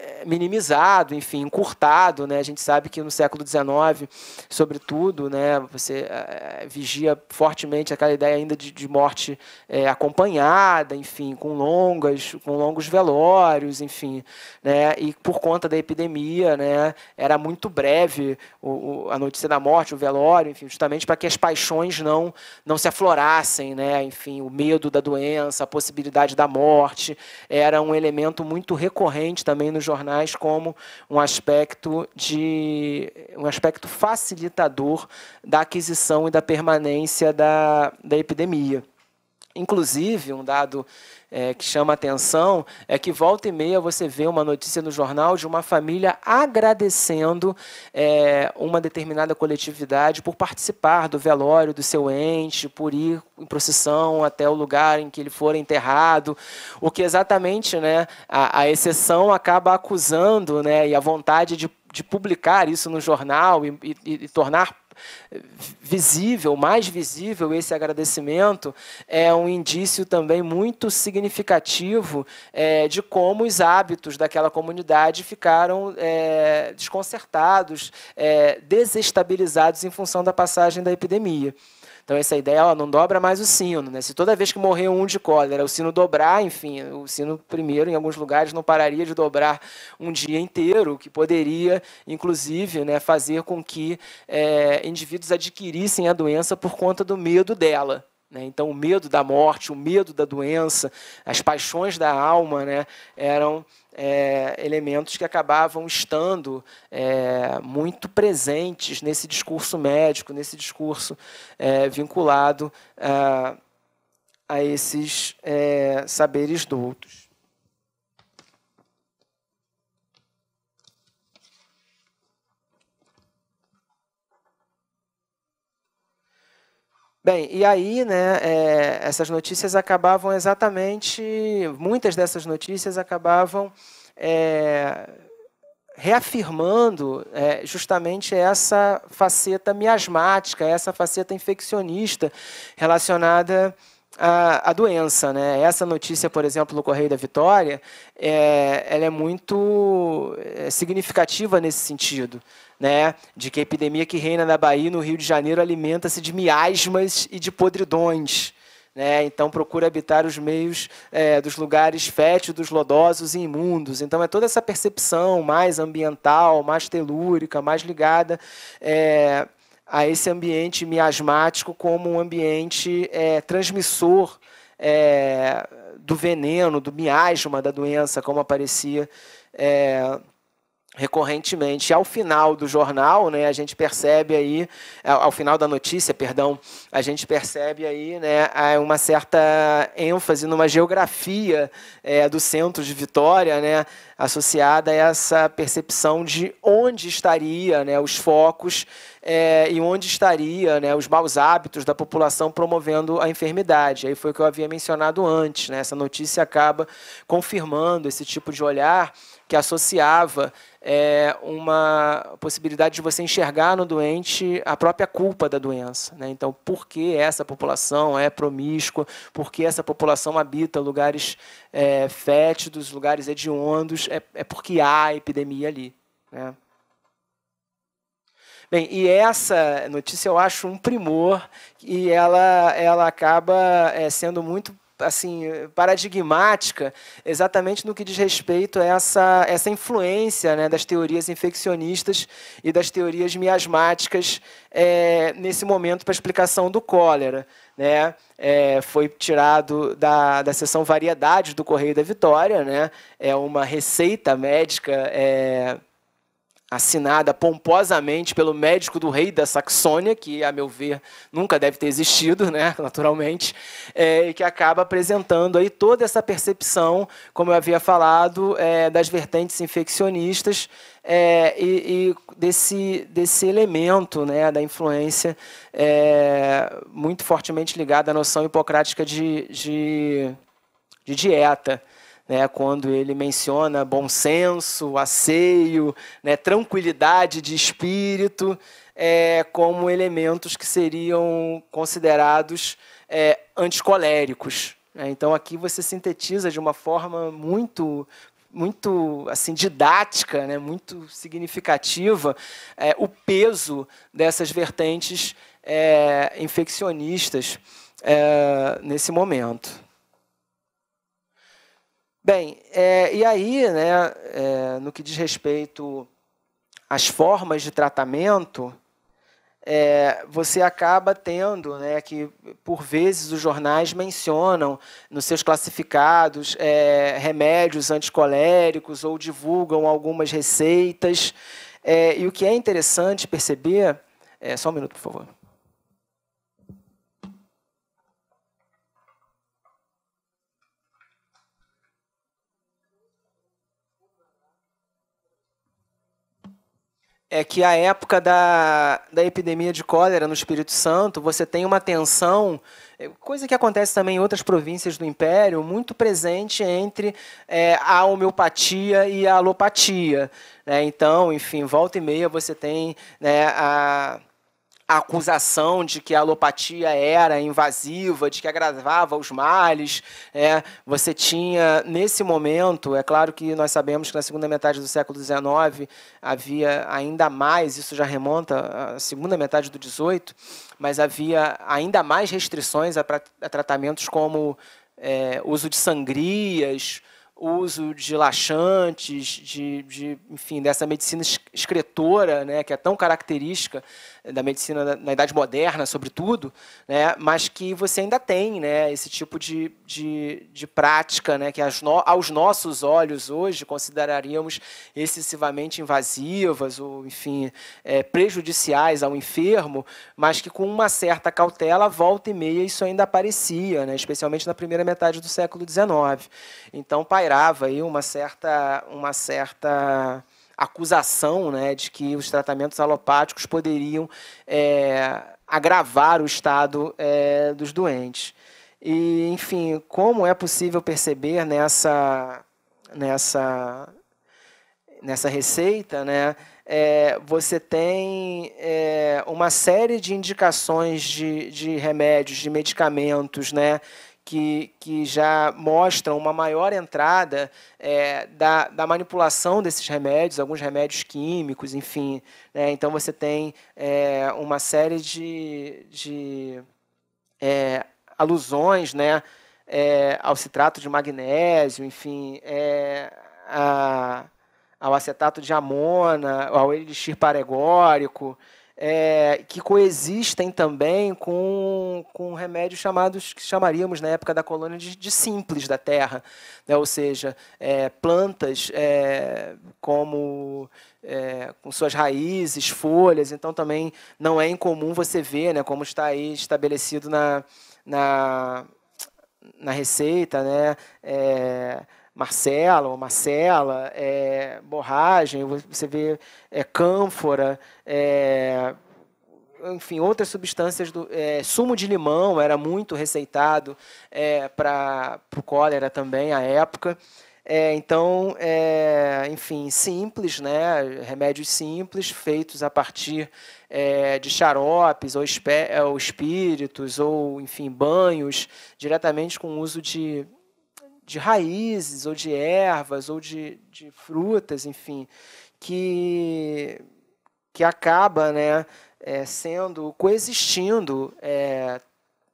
eh, minimizado, enfim, encurtado, né? A gente sabe que no século XIX, sobretudo, né, você é, vigia fortemente aquela ideia ainda de, de morte é, acompanhada, enfim, com longas, com longos velórios, enfim, né? E por conta da epidemia, né, era muito breve o, o, a notícia da morte, o velório, enfim, justamente para que as paixões não não se aflorassem, né? Enfim, o medo da doença, a possibilidade da morte era um elemento muito recorrente também nos jornais como um aspecto de um aspecto facilitador da aquisição e da permanência da, da epidemia. Inclusive, um dado é, que chama atenção é que volta e meia você vê uma notícia no jornal de uma família agradecendo é, uma determinada coletividade por participar do velório do seu ente, por ir em procissão até o lugar em que ele for enterrado, o que exatamente né, a, a exceção acaba acusando né, e a vontade de, de publicar isso no jornal e, e, e tornar visível, mais visível esse agradecimento, é um indício também muito significativo é, de como os hábitos daquela comunidade ficaram é, desconcertados, é, desestabilizados em função da passagem da epidemia. Então essa ideia, ela não dobra mais o sino, né? Se toda vez que morrer um de cólera, o sino dobrar, enfim, o sino primeiro em alguns lugares não pararia de dobrar um dia inteiro, o que poderia, inclusive, né, fazer com que é, indivíduos adquirissem a doença por conta do medo dela. Né? Então, o medo da morte, o medo da doença, as paixões da alma né? eram é, elementos que acabavam estando é, muito presentes nesse discurso médico, nesse discurso é, vinculado a esses é, saberes doutos. Bem, e aí, né, é, essas notícias acabavam exatamente, muitas dessas notícias acabavam é, reafirmando é, justamente essa faceta miasmática, essa faceta infeccionista relacionada à doença. Né? Essa notícia, por exemplo, no Correio da Vitória, é, ela é muito é, significativa nesse sentido né, de que a epidemia que reina na Bahia e no Rio de Janeiro alimenta-se de miasmas e de podridões. Né? Então procura habitar os meios é, dos lugares fétidos, lodosos e imundos. Então é toda essa percepção mais ambiental, mais telúrica, mais ligada é, a esse ambiente miasmático como um ambiente é, transmissor é, do veneno, do miasma da doença, como aparecia é, recorrentemente. Ao final do jornal, né, a gente percebe aí, é, ao final da notícia, perdão, a gente percebe aí né, uma certa ênfase numa geografia é, do centro de Vitória, né, associada a essa percepção de onde estaria né, os focos é, e onde estaria né, os maus hábitos da população promovendo a enfermidade. Aí foi o que eu havia mencionado antes. Né? Essa notícia acaba confirmando esse tipo de olhar que associava é, uma possibilidade de você enxergar no doente a própria culpa da doença. Né? Então, por que essa população é promíscua? Por que essa população habita lugares é, fétidos, lugares hediondos? É, é porque há epidemia ali. Né? Bem, e essa notícia eu acho um primor e ela, ela acaba é, sendo muito assim eh, paradigmática exatamente no que diz respeito a essa, essa influência né, das teorias infeccionistas e das teorias miasmáticas é, nesse momento para a explicação do cólera. Né? É, foi tirado da, da seção Variedades do Correio da Vitória, né? é uma receita médica. É, assinada pomposamente pelo médico do rei da Saxônia, que, a meu ver, nunca deve ter existido, né, [LAUGHS] naturalmente, é, e que acaba apresentando aí toda essa percepção, como eu havia falado, é, das vertentes infeccionistas é, e, e, desse, desse elemento né, da influência é, muito fortemente ligada à noção hipocrática de, de, de dieta né, quando ele menciona bom senso, asseio, né, tranquilidade de espírito, é, como elementos que seriam considerados é, anticoléricos. Né? Então aqui você sintetiza de uma forma muito muito assim didática, né, muito significativa, é, o peso dessas vertentes é, infeccionistas é, nesse momento. Bem, é, e aí, né, é, no que diz respeito às formas de tratamento, é, você acaba tendo, né, que por vezes os jornais mencionam nos seus classificados é, remédios anticoléricos ou divulgam algumas receitas. É, e o que é interessante perceber. É, só um minuto, por favor. é que a época da, da epidemia de cólera no Espírito Santo, você tem uma tensão, é, coisa que acontece também em outras províncias do Império, muito presente entre é, a homeopatia e a alopatia. Né? Então, enfim, volta e meia você tem né, a a acusação de que a alopatia era invasiva, de que agravava os males. É, você tinha, nesse momento, é claro que nós sabemos que na segunda metade do século XIX havia ainda mais, isso já remonta à segunda metade do XVIII, mas havia ainda mais restrições a, a tratamentos como é, uso de sangrias, uso de laxantes, de, de, enfim, dessa medicina escretora né, que é tão característica da medicina na, idade moderna, sobretudo, né, mas que você ainda tem né, esse tipo de, de, de prática né, que no, aos nossos olhos hoje consideraríamos excessivamente invasivas ou, enfim, é, prejudiciais ao enfermo, mas que com uma certa cautela, volta e meia, isso ainda aparecia, né, especialmente na primeira metade do século XIX. Então pairava aí uma certa, uma certa acusação né, de que os tratamentos alopáticos poderiam é, agravar o estado é, dos doentes. E, enfim, como é possível perceber nessa, nessa, nessa receita, né, é, você tem é, uma série de indicações de, de remédios, de medicamentos, né, que, que já mostram uma maior entrada é, da, da manipulação desses remédios, alguns remédios químicos, enfim. Né? Então, você tem é, uma série de, de é, alusões né? É, ao citrato de magnésio, enfim, é, a, ao acetato de amona, ao elixir paregórico é, que coexistem também com, com remédios chamados, que chamaríamos na época da colônia de, de simples da terra, né? ou seja, é, plantas é, como é, com suas raízes, folhas, então também não é incomum você ver, né, como está aí estabelecido na, na, na receita, né, é, Marcela ou Marcela, é, borragem, você vê é, cânfora, é, enfim, outras substâncias. Do, é, sumo de limão era muito receitado é, para o cólera também, à época. É, então, é, enfim, simples, né? remédios simples, feitos a partir é, de xaropes ou, espé, ou espíritos, ou, enfim, banhos, diretamente com o uso de de raízes, ou de ervas, ou de, de frutas, enfim, que, que acaba né, é, sendo, coexistindo é,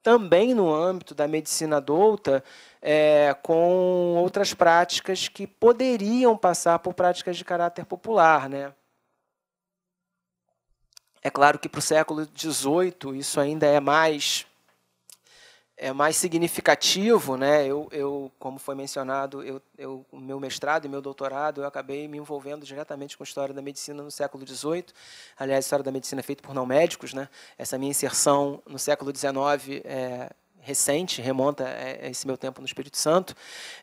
também no âmbito da medicina douta é, com outras práticas que poderiam passar por práticas de caráter popular, né? É claro que para o século XVIII isso ainda é mais é mais significativo, né? Eu, eu como foi mencionado, eu, eu, meu mestrado e meu doutorado, eu acabei me envolvendo diretamente com a história da medicina no século XVIII. Aliás, a história da medicina é feita por não médicos, né? Essa minha inserção no século XIX é recente, remonta a é, é esse meu tempo no Espírito Santo,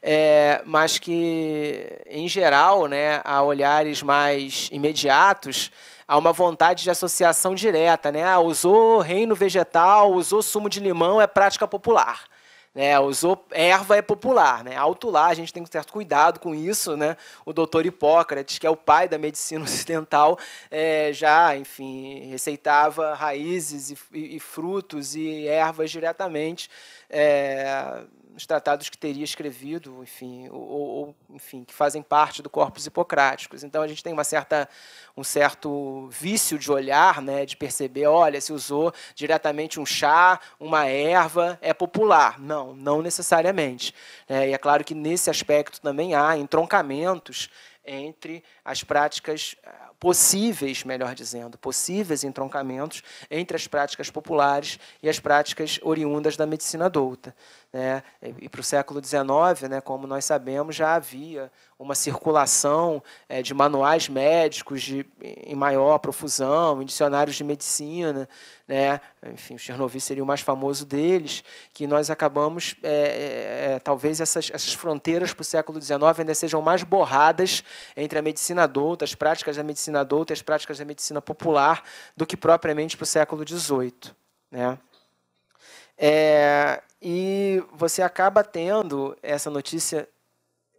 é, mas que, em geral, né, a olhares mais imediatos, há uma vontade de associação direta, né? Ah, usou reino vegetal, usou sumo de limão, é prática popular. Né, usou erva é popular, né? Alto lá, a gente tem um certo cuidado com isso, né? O doutor Hipócrates, que é o pai da medicina [LAUGHS] ocidental, é, já, enfim, receitava raízes e, e, e frutos e ervas diretamente. É, nos tratados que teria escrevido, enfim, ou, ou, enfim, que fazem parte do corpus hipocráticos. Então a gente tem uma certa, um certo vício de olhar, né, de perceber, olha, se usou diretamente um chá, uma erva, é popular. Não, não necessariamente. É, e é claro que nesse aspecto também há entroncamentos entre as práticas eh, possíveis, melhor dizendo, possíveis entroncamentos entre as práticas populares e as práticas oriundas da medicina douta. Né? E, e para o século XIX, né, como nós sabemos, já havia uma circulação é, de manuais médicos de, em maior profusão, em dicionários de medicina. Né? Enfim, o Chernobyl seria o mais famoso deles, que nós acabamos, é, é, é talvez essas, essas fronteiras para o século XIX ainda sejam mais borradas entre a medicina adulta, as práticas da medicina adulta e as práticas da medicina popular, do que propriamente para o século XVIII. Né? É, e você acaba tendo essa notícia,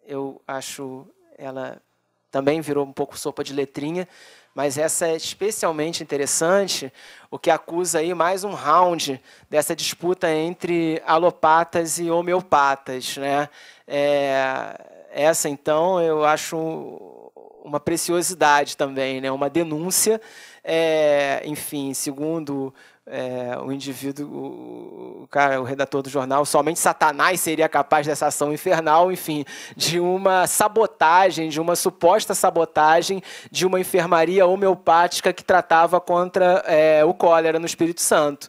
eu acho ela também virou um pouco sopa de letrinha, mas essa é especialmente interessante, o que acusa aí mais um round dessa disputa entre alopatas e homeopatas. Né? É, essa, então, eu acho uma preciosidade também, né? uma denúncia. É, enfim, segundo é, o indivíduo, o, o, cara, o redator do jornal, somente Satanás seria capaz dessa ação infernal, enfim, de uma sabotagem, de uma suposta sabotagem de uma enfermaria homeopática que tratava contra é, o cólera no Espírito Santo.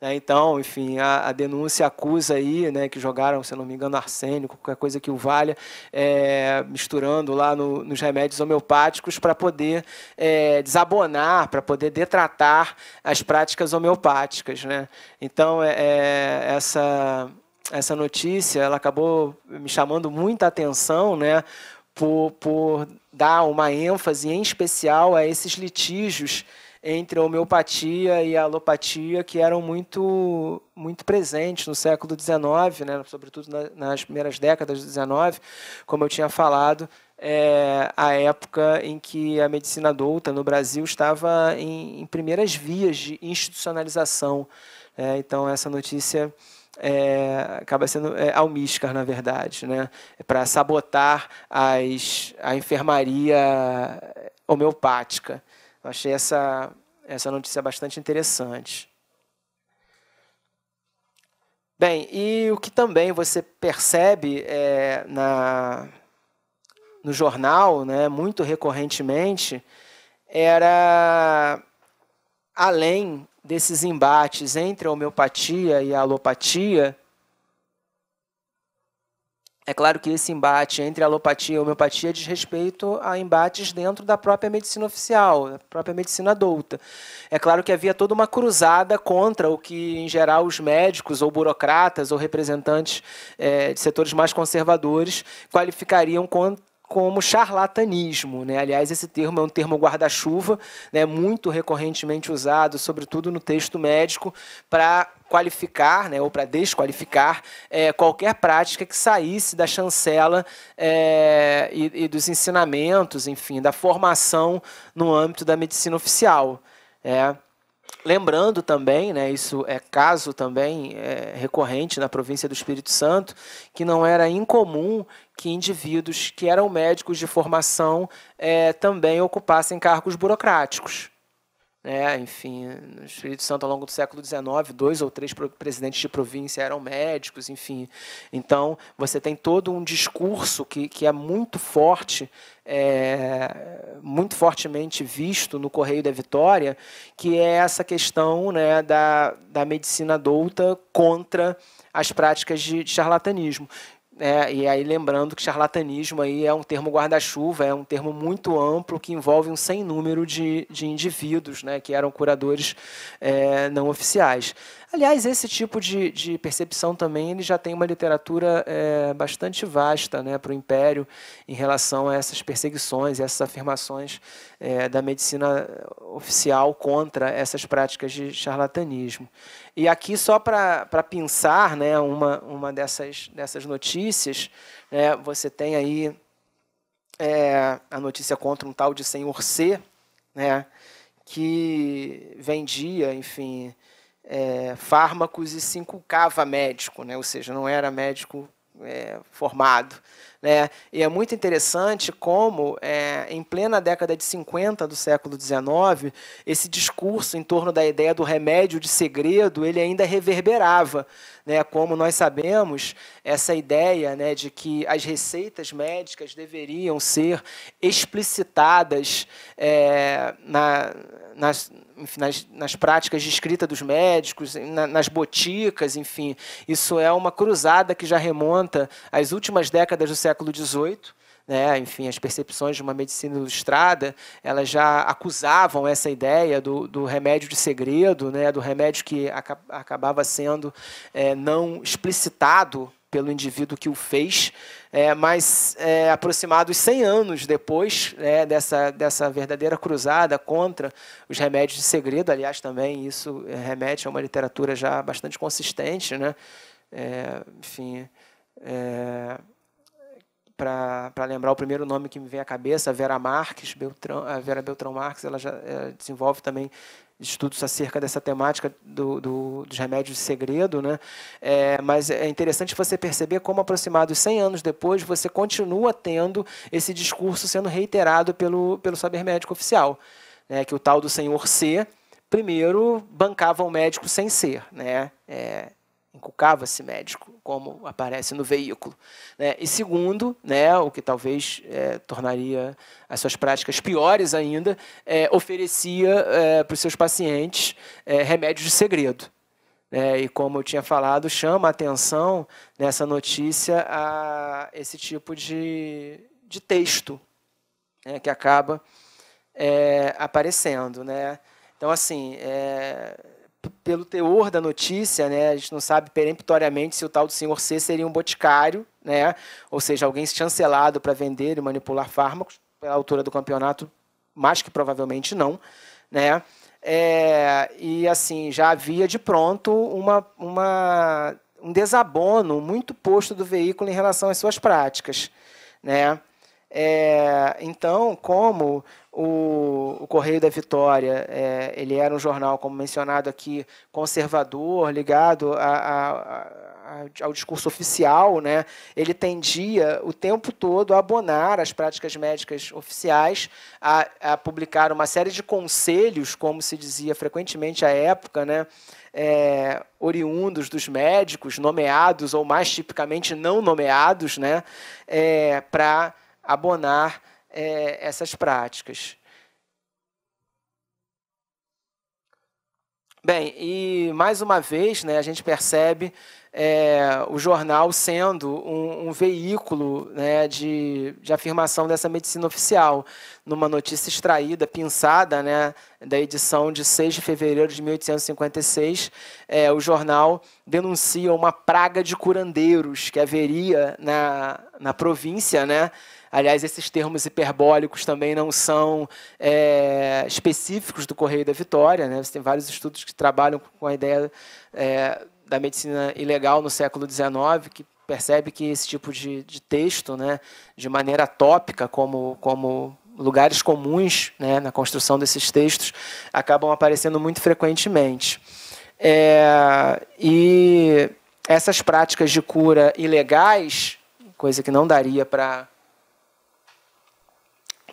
Né? Então, enfim, a, a, denúncia acusa aí, né, que jogaram, se não me engano, arsênico, qualquer coisa que o valha, é, misturando lá no, nos remédios homeopáticos para poder é, desabonar, para poder detratar as práticas homeopáticas. Né? Então, é, é, essa, essa notícia ela acabou me chamando muita atenção, né? Por, por dar uma ênfase em especial a esses litígios entre a homeopatia e a alopatia que eram muito muito presentes no século XIX, né, sobretudo nas primeiras décadas do XIX, como eu tinha falado, é, a época em que a medicina douta no Brasil estava em, em primeiras vias de institucionalização. É, então, essa notícia é, acaba sendo é, almíscar, na verdade, né? para sabotar as, a enfermaria homeopática. Eu achei essa, essa notícia bastante interessante. Bem, e o que também você percebe é, na, no jornal, né, muito recorrentemente, era além desses embates entre a homeopatia e a alopatia, é claro que esse embate entre alopatia e homeopatia diz respeito a embates dentro da própria medicina oficial, da própria medicina adulta. É claro que havia toda uma cruzada contra o que, em geral, os médicos ou burocratas ou representantes é, de setores mais conservadores qualificariam como charlatanismo. Né? Aliás, esse termo é um termo guarda-chuva, né? muito recorrentemente usado, sobretudo no texto médico, para qualificar né? ou para desqualificar é, qualquer prática que saísse da chancela é, e, e, dos ensinamentos, enfim, da formação no âmbito da medicina oficial. É. Lembrando também, né, isso é caso também é, recorrente na província do Espírito Santo, que não era incomum que indivíduos que eram médicos de formação é, também ocupassem cargos burocráticos. É, enfim, no Espírito Santo, ao longo do século XIX, dois ou três presidentes de província eram médicos, enfim. Então, você tem todo um discurso que, que é muito forte, é, muito fortemente visto no Correio da Vitória, que é essa questão né, da, da medicina adulta contra as práticas de charlatanismo. É, e aí lembrando que charlatanismo aí é um termo guarda-chuva, é um termo muito amplo que envolve um sem número de, de indivíduos né, que eram curadores é, não oficiais. Aliás, esse tipo de, de percepção também ele já tem uma literatura é, bastante vasta né, para o Império em relação a essas perseguições e essas afirmações é, da medicina oficial contra essas práticas de charlatanismo. E aqui, só para pensar né, uma, uma dessas, dessas notícias, né, você tem aí é, a notícia contra um tal de senhor C, né, que vendia, enfim, é, fármacos e se inculcava médico, né? ou seja, não era médico é, formado. Né? E é muito interessante como, é, em plena década de 50 do século XIX, esse discurso em torno da ideia do remédio de segredo ele ainda reverberava. Né? Como nós sabemos, essa ideia né, de que as receitas médicas deveriam ser explicitadas é, na, nas enfim, nas, nas, práticas de escrita dos médicos, na, nas boticas, enfim. Isso é uma cruzada que já remonta às últimas décadas do século XVIII. Né? Enfim, as percepções de uma medicina ilustrada, elas já acusavam essa ideia do, do remédio de segredo, né? do remédio que acabava sendo é, não explicitado pelo indivíduo que o fez, é, mas é, aproximados 100 anos depois é, dessa, dessa verdadeira cruzada contra os remédios de segredo, aliás, também isso é, remete a uma literatura já bastante consistente, né? É, enfim, é, para lembrar o primeiro nome que me vem à cabeça, Vera Marques, Beltrão, a Vera Beltrão Marques, ela já ela é, desenvolve também estudos acerca dessa temática do, do, dos remédios de segredo, né? É, mas é interessante você perceber como, aproximados 100 anos depois, você continua tendo esse discurso sendo reiterado pelo, pelo saber médico oficial, né? que o tal do senhor C, primeiro, bancava o médico sem ser, né? É, inculcava-se médico, como aparece no veículo. Né? E segundo, né, o que talvez é, tornaria as suas práticas piores ainda, é, oferecia é, para os seus pacientes é, remédios de segredo. Né? e como eu tinha falado, chama a atenção nessa notícia a esse tipo de, de texto né, que acaba é, aparecendo. Né? Então, assim, é, pelo teor da notícia, né, a gente não sabe peremptoriamente se o tal do senhor C seria um boticário, né, ou seja, alguém chancelado para vender e manipular fármacos, pela altura do campeonato, mais que provavelmente não, né, é, e assim, já havia de pronto uma, uma, um desabono muito posto do veículo em relação às suas práticas, né, é, então, como o, o Correio da Vitória, é, ele era um jornal, como mencionado aqui, conservador, ligado a, a, a, ao discurso oficial. Né? Ele tendia o tempo todo a abonar as práticas médicas oficiais, a, publicar uma série de conselhos, como se dizia frequentemente à época, né? É, oriundos dos médicos, nomeados ou mais tipicamente não nomeados, né? É, para abonar é, essas práticas. Bem, e mais uma vez, né, a gente percebe é, o jornal sendo um, um veículo né, de, de, afirmação dessa medicina oficial, numa notícia extraída, pinçada, né, da edição de 6 de fevereiro de 1856, é, o jornal denuncia uma praga de curandeiros que haveria na, na província, né, Aliás, esses termos hiperbólicos também não são é, específicos do Correio da Vitória. Né? Você tem vários estudos que trabalham com a ideia é, da medicina ilegal no século XIX, que percebe que esse tipo de, de texto, né, de maneira tópica, como, como lugares comuns né, na construção desses textos, acabam aparecendo muito frequentemente. É, e essas práticas de cura ilegais, coisa que não daria para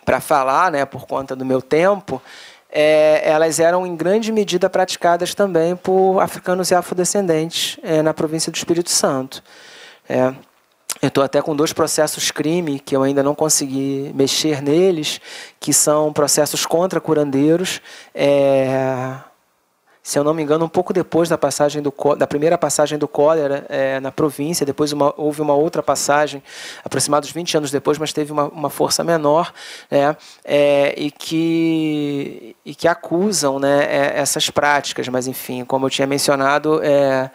para falar, né, por conta do meu tempo, é, elas eram em grande medida praticadas também por africanos e afrodescendentes é, na província do Espírito Santo. É, eu estou até com dois processos crime que eu ainda não consegui mexer neles, que são processos contra curandeiros é, se eu não me engano, um pouco depois da passagem do da primeira passagem do cólera é, na província, depois uma, houve uma outra passagem, aproximados 20 anos depois, mas teve uma, uma força menor, né, é, e, que, e que acusam né, é, essas práticas. Mas, enfim, como eu tinha mencionado, é,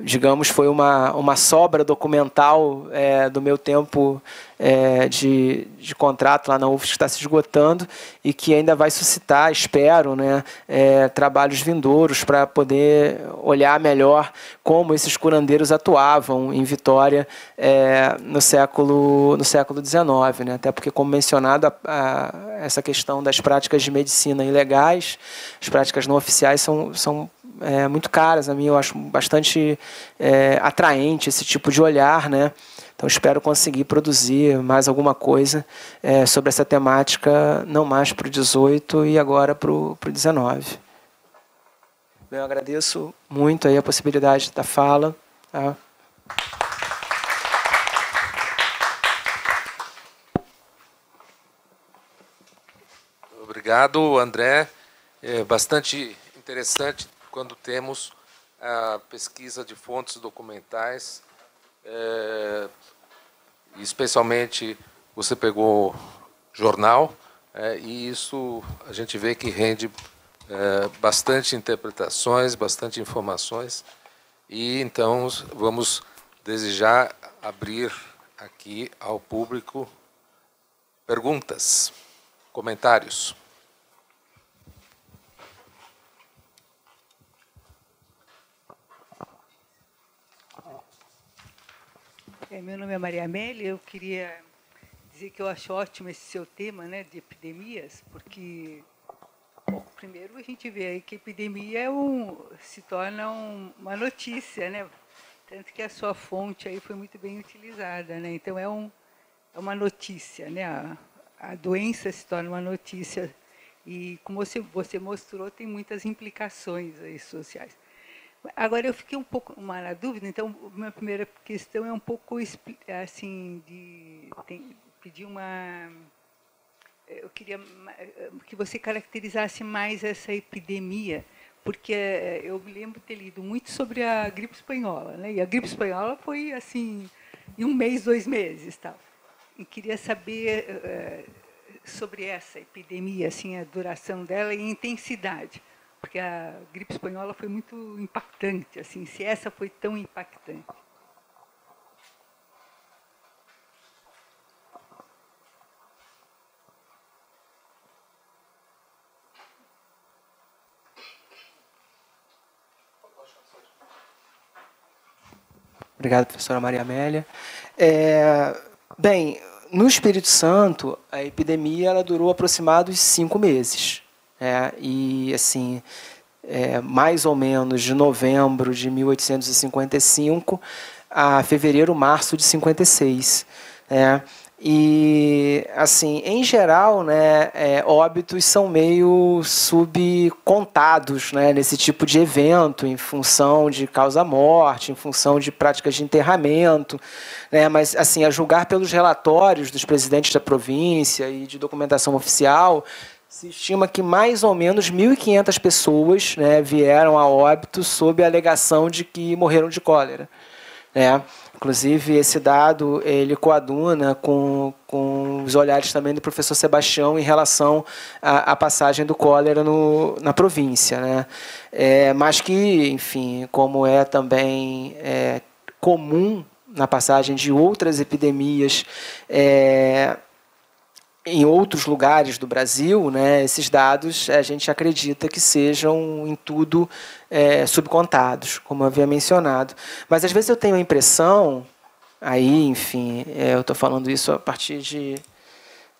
digamos, foi uma, uma sobra documental é, do meu tempo é, de, de contrato lá na UFSC que está se esgotando e que ainda vai suscitar, espero, né, é, trabalhos vindouros para poder olhar melhor como esses curandeiros atuavam em Vitória é, no século no século XIX, né? até porque, como mencionado, a, a, essa questão das práticas de medicina ilegais, as práticas não oficiais são, são é, muito caras a mim, eu acho bastante é, atraente esse tipo de olhar, né? Então espero conseguir produzir mais alguma coisa é, sobre essa temática, não mais para o 18 e agora para o 19. Bem, eu agradeço muito aí a possibilidade da fala. Tá? Obrigado, André. É bastante interessante quando temos a pesquisa de fontes documentais é, especialmente você pegou jornal, é, e isso a gente vê que rende é, bastante interpretações, bastante informações, e então vamos desejar abrir aqui ao público perguntas, comentários. É, meu nome é Maria Amélia. Eu queria dizer que eu acho ótimo esse seu tema né, de epidemias, porque, bom, primeiro, a gente vê aí que epidemia é um, se torna um, uma notícia, né? Tanto que a sua fonte aí foi muito bem utilizada, né? Então, é, um, é uma notícia, né? A, a doença se torna uma notícia. E, como você, você mostrou, tem muitas implicações aí sociais. Agora eu fiquei um pouco uma, na dúvida, então minha primeira questão é um pouco assim de tem, pedir uma eh, eu queria eh, que você caracterizasse mais essa epidemia, porque eh, eu me lembro ter lido muito sobre a gripe espanhola, né? E a gripe espanhola foi assim em um mês, dois meses, tal. E queria saber sobre essa epidemia, assim a duração dela e intensidade porque a gripe espanhola foi muito impactante, assim, se essa foi tão impactante. Obrigado, professora Maria Amélia. É, bem, no Espírito Santo, a epidemia ela durou aproximados cinco meses. É, e assim, é, mais ou menos de novembro de 1855 a fevereiro, março de 56. Né? E, assim, em geral, né, é, óbitos são meio subcontados né, nesse tipo de evento, em função de causa-morte, em função de práticas de enterramento. Né, mas, assim, a julgar pelos relatórios dos presidentes da província e de documentação oficial, se estima que mais ou menos 1.500 pessoas né, vieram a óbito sob a alegação de que morreram de cólera. Né? Inclusive, esse dado ele coaduna com, com os olhares também do professor Sebastião em relação à, à passagem do cólera no, na província. Né? É, mas que, enfim, como é também é, comum na passagem de outras epidemias, é, em outros lugares do Brasil, né, esses dados eh, a gente acredita que sejam em tudo é, subcontados, como havia mencionado. Mas às vezes eu tenho a impressão, aí, enfim, é, eu estou falando isso a partir de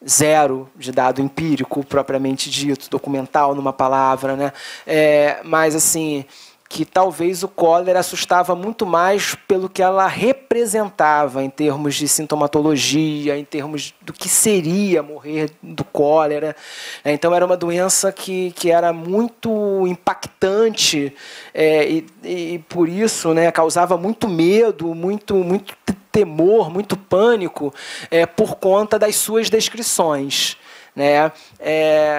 zero de dado empírico propriamente dito, documental numa palavra, né? É, mas assim, que talvez o cólera assustava muito mais pelo que ela representava em termos de sintomatologia, em termos do que seria morrer do cólera. Né? Então era uma doença que, que era muito impactante é, e, e, por isso né, causava muito medo, muito, muito temor, muito pânico é, por conta das suas descrições. Né? É,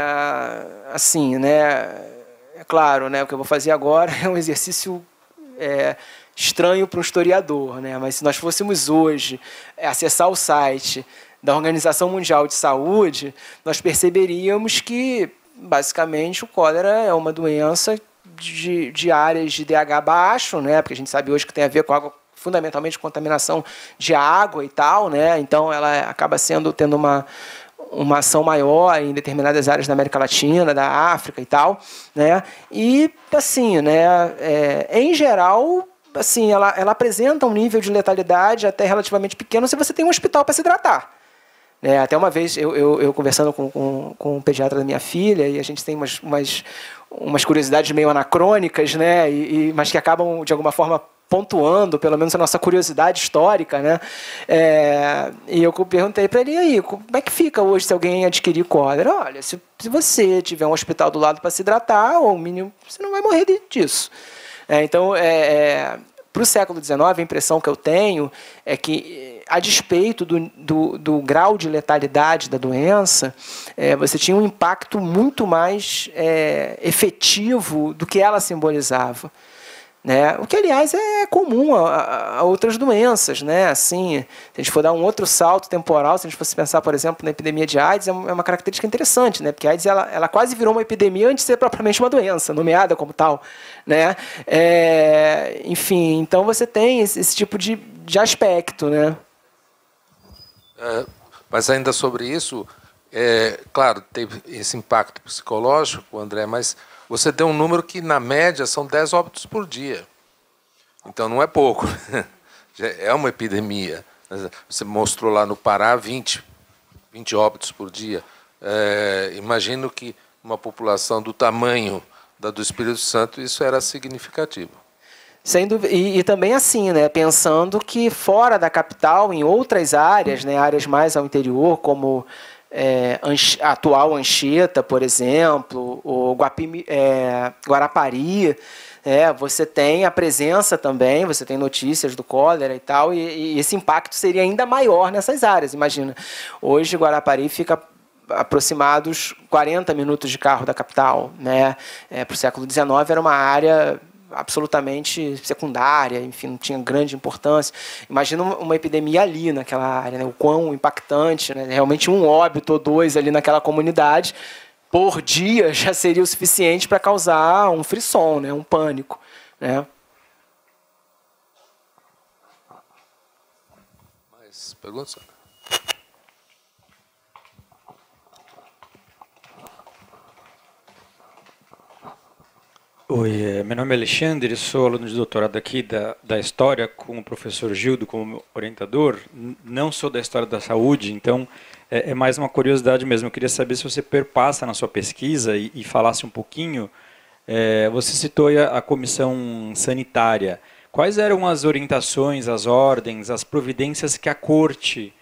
assim, né? é claro, né, o que eu vou fazer agora [LAUGHS] é um exercício é, estranho para um historiador, né, mas se nós fôssemos hoje é, acessar o site da Organização Mundial de Saúde, nós perceberíamos que, basicamente, o cólera é uma doença de, de áreas de DH baixo, né, porque a gente sabe hoje que tem a ver com água fundamentalmente contaminação de água e tal, né? Então ela acaba sendo tendo uma uma ação maior em determinadas áreas da América Latina, da África e tal, né? E assim, né? É, em geral, assim, ela, ela apresenta um nível de letalidade até relativamente pequeno se você tem um hospital para se tratar. Né? Até uma vez eu, eu, eu conversando com, com, com pediatra da minha filha e a gente tem umas, umas, umas curiosidades meio anacrônicas, né? E, e, mas que acabam de alguma forma pontuando, pelo menos a nossa curiosidade histórica, né? É, e eu perguntei para ele, aí, como é que fica hoje se alguém adquirir cólera? Olha, se, se você tiver um hospital do lado para se hidratar, ou mínimo, você não vai morrer disso. É, então, é, é para o século XIX, a impressão que eu tenho é que, eh, a despeito do, do, do grau de letalidade da doença, é, você tinha um impacto muito mais é, efetivo do que ela simbolizava. Né? O que, aliás, é comum a, a, outras doenças. Né? Assim, se a gente for dar um outro salto temporal, se a gente fosse pensar, por exemplo, na epidemia de AIDS, é, é uma característica interessante, né? porque a AIDS ela, ela quase virou uma epidemia antes de ser propriamente uma doença, nomeada como tal. Né? É, enfim, então você tem esse, esse tipo de, de aspecto. Né? É, mas ainda sobre isso, é, claro, teve esse impacto psicológico, André, mas você deu um número que, na média, são 10 óbitos por dia. Então não é pouco. [LAUGHS] É uma epidemia. Você mostrou lá no Pará 20, 20 óbitos por dia. É, imagino que uma população do tamanho da do Espírito Santo, isso era significativo. Sem dúvida. E, e, também assim, né? Pensando que fora da capital, em outras áreas, né? áreas mais ao interior, como é, a atual Anchieta, por exemplo, o é, Guarapari. É, você tem a presença também, você tem notícias do cólera e tal, e, e esse impacto seria ainda maior nessas áreas. Imagina, hoje Guarapari fica aproximados 40 minutos de carro da capital, né? É, para o século XIX era uma área absolutamente secundária, enfim, não tinha grande importância. Imagina uma epidemia ali naquela área, né? o quão impactante, né? realmente um óbito ou dois ali naquela comunidade por dia [LAUGHS] já seria o suficiente para causar um frisson, né? um pânico. Né? Mais perguntas? Oi, é, meu nome é Alexandre, sou aluno de doutorado aqui da, da História com o professor Gildo como orientador. Não sou da História da Saúde, então é, é mais uma curiosidade mesmo. Eu queria saber se você perpassa na sua pesquisa e, e falasse um pouquinho. É, você citou a, a comissão sanitária. Quais eram as orientações, as ordens, as providências que a corte,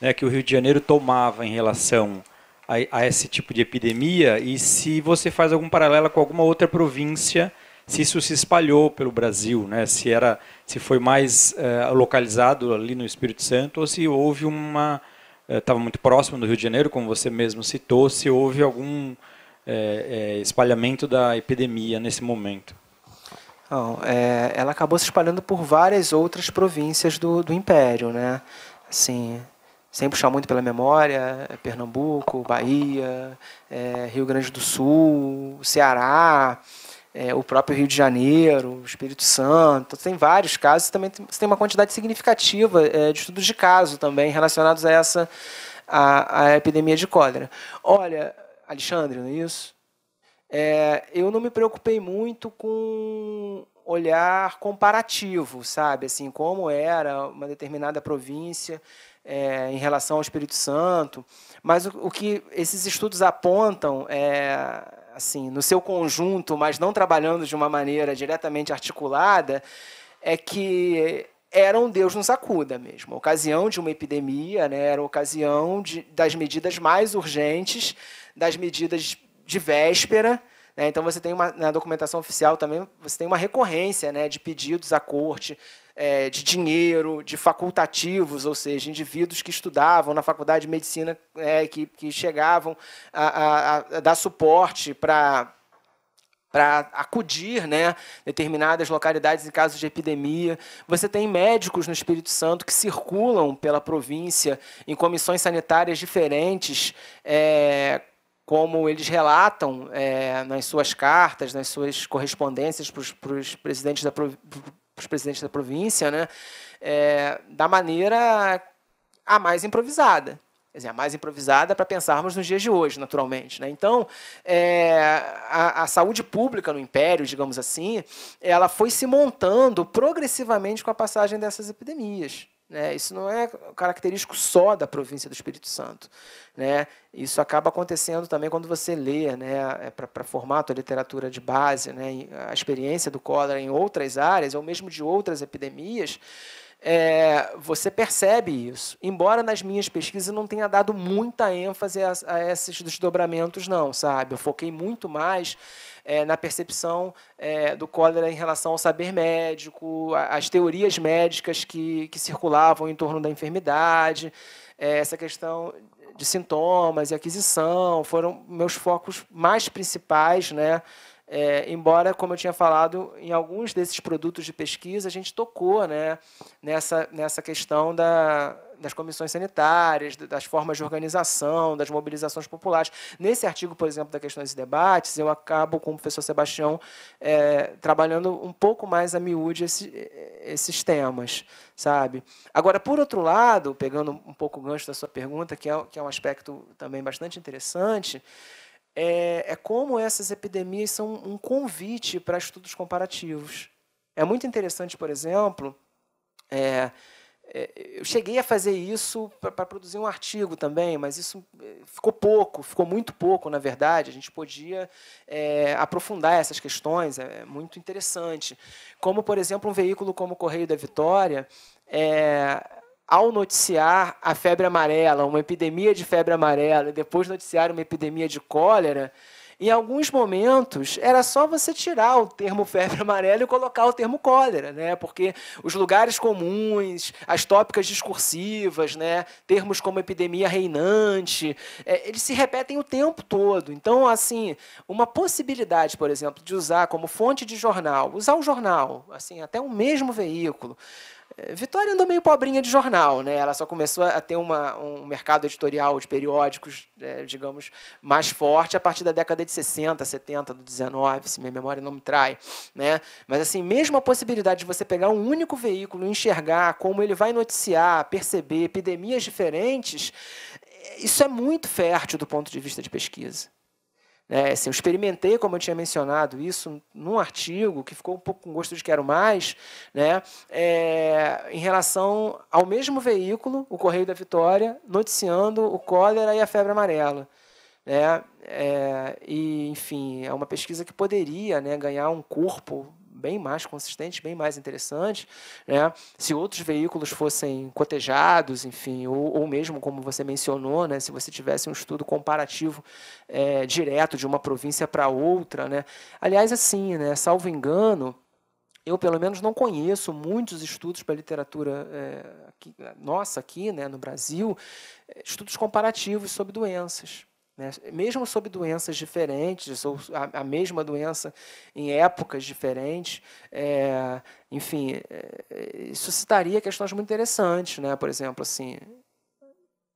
né, que o Rio de Janeiro tomava em relação a, a, esse tipo de epidemia e se você faz algum paralelo com alguma outra província, se isso se espalhou pelo Brasil, né? se, era, se foi mais eh, localizado ali no Espírito Santo ou se houve uma. Estava eh, muito próximo do Rio de Janeiro, como você mesmo citou, se houve algum eh, espalhamento da epidemia nesse momento. Então, ela acabou se espalhando por várias outras províncias do, do Império. Né? Assim, sem puxar muito pela memória, é Pernambuco, Bahia, é, Rio Grande do Sul, Ceará, é, o próprio Rio de Janeiro, Espírito Santo, tem vários casos, também tem, tem uma quantidade significativa é, de estudos de caso também relacionados a essa a, a epidemia de cólera. Olha, Alexandre, não é isso? É, eu não me preocupei muito com olhar comparativo, sabe? Assim, como era uma determinada província, é, em relação ao Espírito Santo. Mas o, o que esses estudos apontam é, assim, no seu conjunto, mas não trabalhando de uma maneira diretamente articulada, é que era um Deus nos acuda mesmo. ocasião de uma epidemia, né, era ocasião de, das medidas mais urgentes, das medidas de véspera. Né, então você tem uma, na documentação oficial também, você tem uma recorrência né, de pedidos à corte é, de dinheiro, de facultativos, ou seja, indivíduos que estudavam na faculdade de medicina, é, que, que chegavam a, a, a dar suporte para para acudir né, determinadas localidades em casos de epidemia. Você tem médicos no Espírito Santo que circulam pela província em comissões sanitárias diferentes, é, como eles relatam é, nas suas cartas, nas suas correspondências para os presidentes da província para os presidentes da província, né, é, da maneira a mais improvisada. Quer dizer, a mais improvisada para pensarmos nos dias de hoje, naturalmente. Né? Então, é, a, a, saúde pública no Império, digamos assim, ela foi se montando progressivamente com a passagem dessas epidemias. Né? Isso não é característico só da província do Espírito Santo. Né? Isso acaba acontecendo também quando você lê, né? É, para formar a tua literatura de base, né? a experiência do cólera em outras áreas, ou mesmo de outras epidemias, é, você percebe isso. Embora nas minhas pesquisas não tenha dado muita ênfase a, a esses desdobramentos, não, sabe? Eu foquei muito mais é, na percepção é, do cólera em relação ao saber médico, às teorias médicas que, que circulavam em torno da enfermidade, é, essa questão de sintomas e aquisição foram meus focos mais principais, né? É, embora, como eu tinha falado, em alguns desses produtos de pesquisa a gente tocou né, nessa, nessa questão da, das comissões sanitárias, das formas de organização, das mobilizações populares. Nesse artigo, por exemplo, da questões e debates, eu acabo com o professor Sebastião é, trabalhando um pouco mais a miúde esse, esses temas, sabe? Agora, por outro lado, pegando um pouco o gancho da sua pergunta, que é, que é um aspecto também bastante interessante, é, é como essas epidemias são um convite para estudos comparativos. É muito interessante, por exemplo, é, é, eu cheguei a fazer isso para produzir um artigo também, mas isso é, ficou pouco, ficou muito pouco, na verdade. A gente podia é, aprofundar essas questões, é, é muito interessante. Como, por exemplo, um veículo como o Correio da Vitória, é, ao noticiar a febre amarela, uma epidemia de febre amarela, e depois noticiar uma epidemia de cólera, em alguns momentos, era só você tirar o termo febre [LAUGHS] amarela e colocar o termo cólera, né? Porque os lugares comuns, as tópicas discursivas, né? termos como epidemia reinante, é, eles se repetem o tempo todo. Então, assim, uma possibilidade, por exemplo, de usar como fonte de jornal, usar o jornal, assim, até o mesmo veículo, eh, Vitória andou meio pobrinha de jornal, né? Ela só começou a ter uma, um mercado editorial de periódicos, é, digamos, mais forte a partir da década de 60, 70, do 19, se minha memória não me trai, né? Mas assim, mesmo a possibilidade de você pegar um único veículo e enxergar como ele vai noticiar, perceber epidemias diferentes, eh, isso é muito fértil do ponto de vista de pesquisa. É, assim, eu experimentei, como eu tinha mencionado, isso num artigo que ficou um pouco com gosto de quero mais, né? É, em relação ao mesmo veículo, o Correio da Vitória, noticiando o cólera e a febre amarela. Né? É, e, enfim, é uma pesquisa que poderia né, ganhar um corpo bem mais consistentes, bem mais interessantes. Né? Se outros veículos fossem cotejados, enfim, ou, ou mesmo, como você mencionou, né, se você tivesse um estudo comparativo é, direto de uma província para outra. Né? Aliás, assim, né, salvo engano, eu pelo menos não conheço muitos estudos para a literatura é, aqui, nossa aqui né, no Brasil, é, estudos comparativos sobre doenças. Né? Mesmo sob doenças diferentes, ou a, a, mesma doença em épocas diferentes, é, enfim, é, é, isso citaria questões muito interessantes. Né? Por exemplo, assim,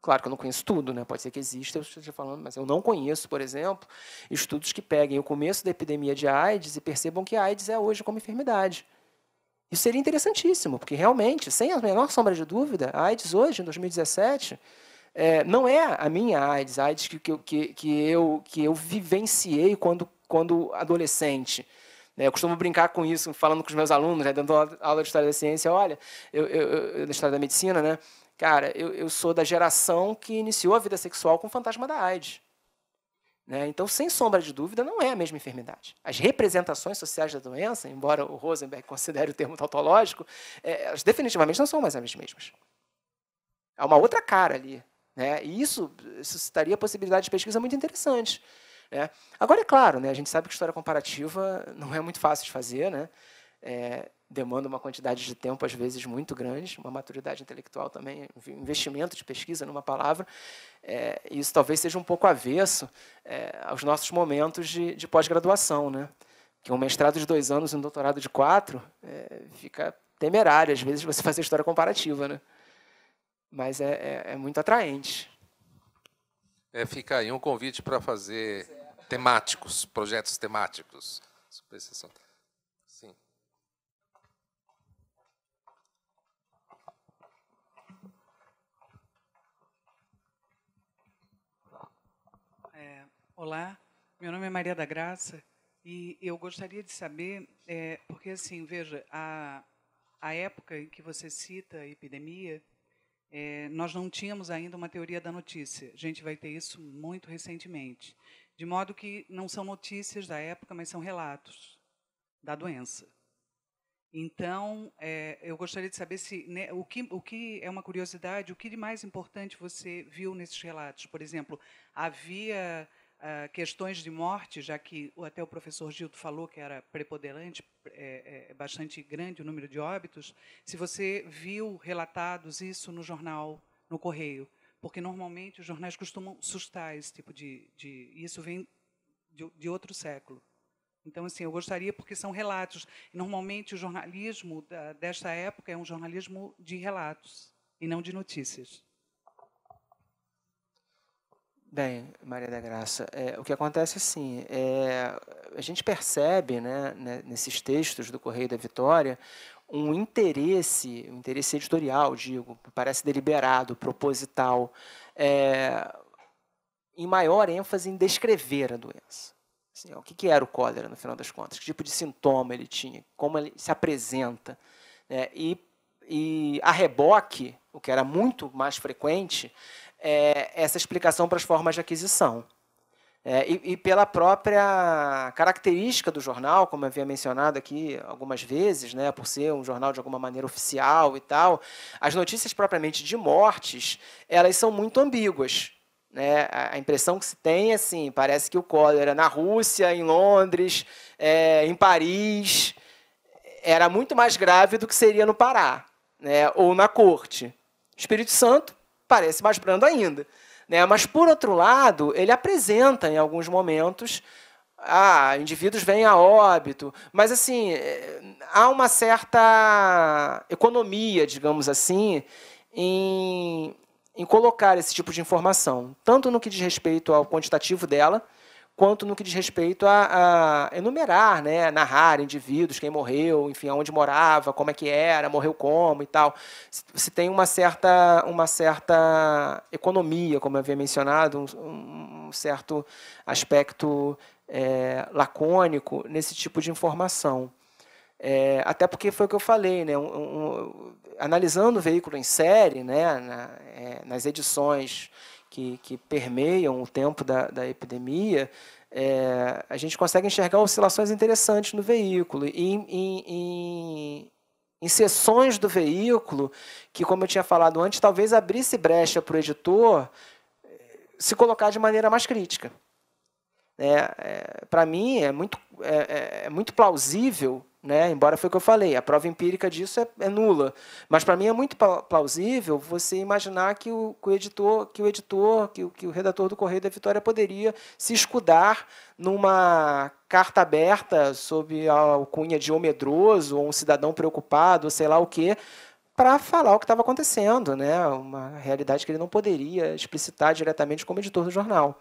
Claro que eu não conheço tudo, né? pode ser que exista, eu esteja falando, mas eu não conheço, por exemplo, estudos que peguem o começo da epidemia de AIDS e percebam que a AIDS é hoje como enfermidade. Isso seria interessantíssimo, porque realmente, sem a menor sombra de dúvida, a AIDS hoje, em 2017, é, não é a minha AIDS, a AIDS que, que, que, eu, que eu vivenciei quando, quando adolescente. Né? Eu costumo brincar com isso, falando com os meus alunos, né, dando aula de História da Ciência, olha, eu, eu, da História da Medicina, né? Cara, eu, eu sou da geração que iniciou a vida sexual com o fantasma da AIDS. Né? Então, sem sombra de dúvida, não é a mesma enfermidade. As representações sociais da doença, embora o Rosenberg [LAUGHS] considere o termo tautológico, é, elas definitivamente não são mais as mesmas. Há uma outra cara ali, né? E isso suscitaria a possibilidade de pesquisa muito interessante. Né? Agora, é claro, né, a gente sabe que história comparativa [LAUGHS] não é muito fácil de fazer, né? É, demanda uma quantidade de tempo, às vezes, muito grande, uma maturidade intelectual também, investimento de pesquisa, numa palavra. É, isso talvez seja um pouco avesso é, aos nossos momentos de, de pós-graduação. Né? Que um mestrado de dois anos e um doutorado de quatro é, fica temerário, às vezes, você [LAUGHS] fazer história comparativa. Né? mas é, é, é muito atraente. É, fica aí um convite para fazer temáticos, projetos temáticos. Sim. É, olá, meu nome é Maria da Graça e eu gostaria de saber, é, porque assim, veja, a, a época em que você cita a epidemia, é, nós não tínhamos ainda uma teoria da notícia. A gente vai ter isso muito recentemente. De modo que não são notícias da época, mas são relatos da doença. Então, é, eu gostaria de saber se né, o, que, o que é uma curiosidade, o que de mais importante você viu nesses relatos? Por exemplo, havia uh, questões de morte, já que até o professor Gildo falou que era preponderante, é, é, é, bastante grande o número de óbitos, se você viu relatados isso no jornal, no Correio, porque normalmente os jornais costumam sustar esse tipo de... de isso vem de, de outro século. Então, assim, eu gostaria, porque são relatos. Normalmente, o jornalismo da, desta época é um jornalismo de relatos e não de notícias. Bem, Maria da Graça, é, o que acontece é assim, é, a gente percebe né, né, nesses textos do Correio da Vitória um interesse, um interesse editorial, digo, parece deliberado, proposital, é, em maior ênfase em descrever a doença. Assim, ó, o que, que, era o cólera, no final das contas? Que tipo de sintoma ele tinha? Como ele se apresenta? Né? E, e a reboque, o que era muito mais frequente, é, essa explicação para as formas de aquisição. É, e, e, pela própria característica do jornal, como eu havia mencionado aqui algumas vezes, né, por ser um jornal de alguma maneira oficial e tal, as notícias propriamente de mortes, elas são muito ambíguas. Né? A impressão que se tem é assim, parece que o cólera na Rússia, em Londres, é, em Paris, era muito mais grave do que seria no Pará, né? ou na corte. Espírito Santo, parece mais brando ainda. Né? Mas, por outro lado, ele apresenta, em alguns momentos, ah, indivíduos vêm a óbito, mas assim há uma certa economia, digamos assim, em, em colocar esse tipo de informação, tanto no que diz respeito ao quantitativo dela, quanto no que diz respeito a, a, enumerar, né, narrar indivíduos, quem morreu, enfim, onde morava, como é que era, morreu como e tal. Se tem uma certa, uma certa economia, como eu havia mencionado, um, um certo aspecto é, lacônico nesse tipo de informação. É, até porque foi o que eu falei, né, um, um, analisando o veículo em série, né, na, é, nas edições que, que permeiam o tempo da, da epidemia, é, a gente consegue enxergar oscilações interessantes no veículo. E em, em, em, em seções do veículo, que, como eu tinha falado antes, talvez abrisse brecha para o editor é, se colocar de maneira mais crítica. É, é, para mim, é muito, é, é, é muito plausível né? Embora foi o que eu falei, a prova empírica disso é, é nula. Mas para mim é muito plausível você imaginar que o, que o editor, que o editor, que o, que o redator do Correio da Vitória poderia se escudar numa carta aberta sob a alcunha de omedroso ou um cidadão preocupado, ou sei lá o quê, para falar o que estava acontecendo, né? Uma realidade que ele não poderia explicitar diretamente como editor do jornal.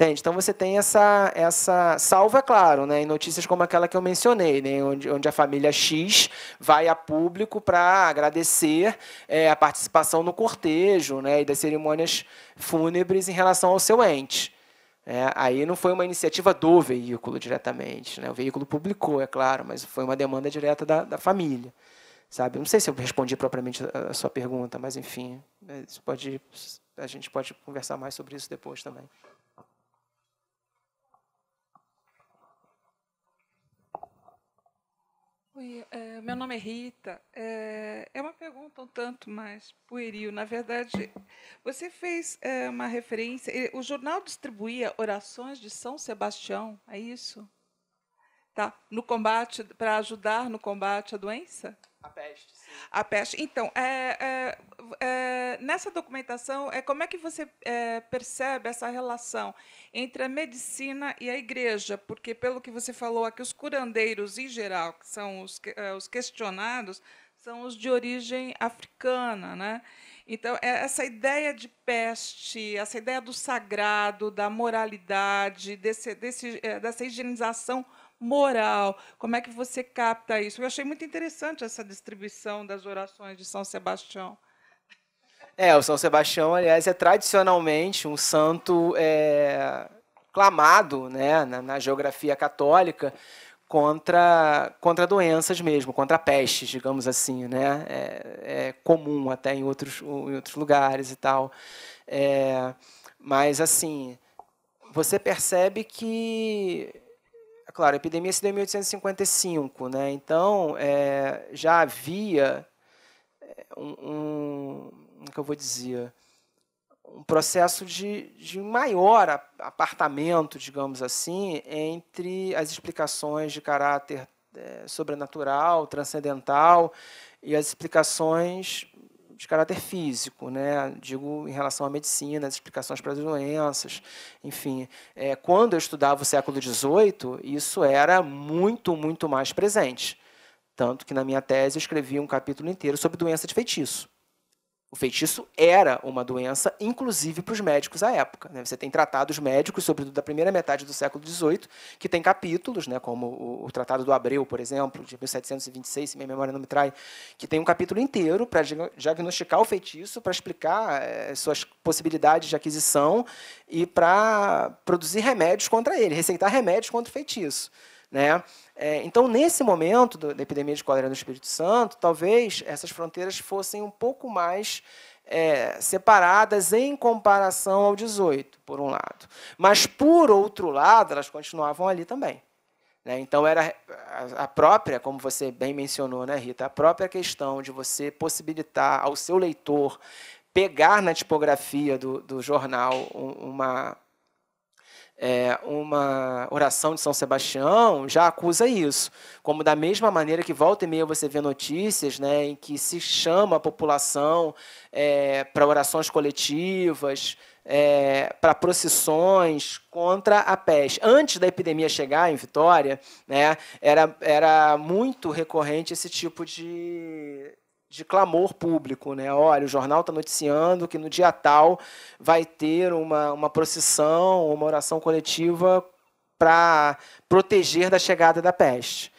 Entende? Então você tem essa, essa salva, é claro, né, em notícias como aquela que eu mencionei, né, onde, onde a família X vai a público para agradecer é, a participação no cortejo né, e das cerimônias fúnebres em relação ao seu ente. É, aí não foi uma iniciativa do veículo diretamente. Né? O veículo publicou, é claro, mas foi uma demanda direta da, da família. Sabe? Não sei se eu respondi propriamente a, a sua pergunta, mas enfim, é, pode, a gente pode conversar mais sobre isso depois também. Oi, é, meu nome é Rita. É, é, uma pergunta um tanto mais pueril. Na verdade, você fez é, uma referência. O jornal distribuía orações de São Sebastião, é isso? Tá. No combate, para ajudar no combate à doença? A peste a peste. Então, é, é, é, nessa documentação, é, como é que você é, percebe essa relação entre a medicina e a igreja? Porque, pelo que você falou aqui, os curandeiros, em geral, que são os, é, os questionados, são os de origem africana, né? Então essa ideia de peste, essa ideia do sagrado, da moralidade, desse, desse, dessa higienização moral. Como é que você capta isso? Eu achei muito interessante essa distribuição das orações de São Sebastião. É, o São Sebastião, aliás, é tradicionalmente um santo é, clamado né, na, na geografia católica contra, contra doenças mesmo, contra pestes, digamos assim, né? É, é, comum até em outros, em outros lugares e tal. É, mas, assim, você percebe que é claro, a epidemia se deu em 1855, né? Então é, já havia é, um, um, é eu vou dizer, um processo de, de maior apartamento, digamos assim, entre as explicações de caráter é, sobrenatural, transcendental e as explicações de caráter físico, né? digo em relação à medicina, as explicações para as doenças, enfim. É, quando eu estudava o século XVIII, isso era muito, muito mais presente. Tanto que na minha tese eu escrevi um capítulo inteiro sobre doença de feitiço. O feitiço era uma doença, inclusive para os médicos à época. Né? Você tem tratados médicos, sobretudo da primeira metade do século XVIII, que tem capítulos, né, como o, o Tratado do Abreu, por exemplo, de 1726, se minha memória não me trai, que tem um capítulo inteiro para diagnosticar o feitiço, para explicar é, suas possibilidades de aquisição e para produzir remédios contra ele, receitar remédios contra o feitiço. Né? É, então, nesse momento do, da epidemia de cólera no Espírito Santo, talvez essas fronteiras fossem um pouco mais é, separadas em comparação ao 18, por um lado. Mas, por outro lado, elas continuavam ali também. Né? Então, era a própria, como você bem mencionou, né, Rita, a própria questão de você possibilitar ao seu leitor pegar na tipografia do, do jornal uma, é, uma oração de São Sebastião já acusa isso. Como da mesma maneira que volta e meia você vê notícias né, em que se chama a população é, para orações coletivas, é, para procissões contra a peste. Antes da epidemia chegar em Vitória, né, era, era muito recorrente esse tipo de, de clamor público, né? Olha, o jornal está noticiando que no dia tal vai ter uma, uma procissão, uma oração coletiva para proteger da chegada da peste.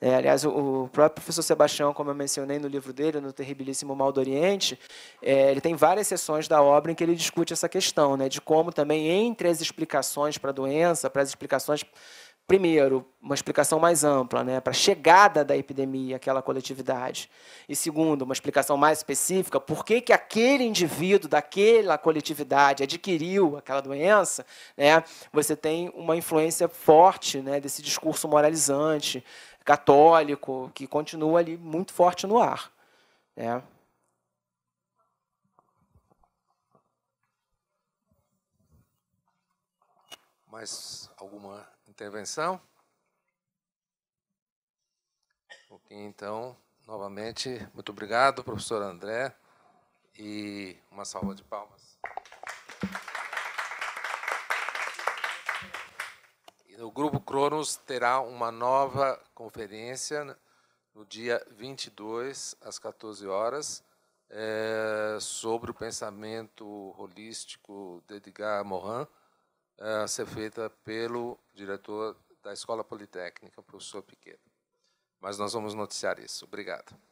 É, aliás, o, próprio professor Sebastião, como eu mencionei no livro dele, no Terribilíssimo Mal do Oriente, é, ele tem várias sessões da obra em que ele discute essa questão, né, de como também entre as explicações para a doença, para as explicações primeiro, uma explicação mais ampla né, para a chegada da epidemia àquela coletividade. E segundo, uma explicação mais específica, por que, que aquele indivíduo daquela coletividade adquiriu aquela doença, né, você tem uma influência forte né, desse discurso moralizante, católico, que continua ali muito forte no ar. Né. Mais alguma intervenção? Ok, então, novamente, muito obrigado, professor André, e uma salva de palmas. o Grupo Cronos terá uma nova conferência no dia 22, às 14 horas, é, sobre o pensamento holístico de Edgar Morin, a ser feita pelo diretor da Escola Politécnica, o professor Piquet. Mas nós vamos noticiar isso. Obrigado.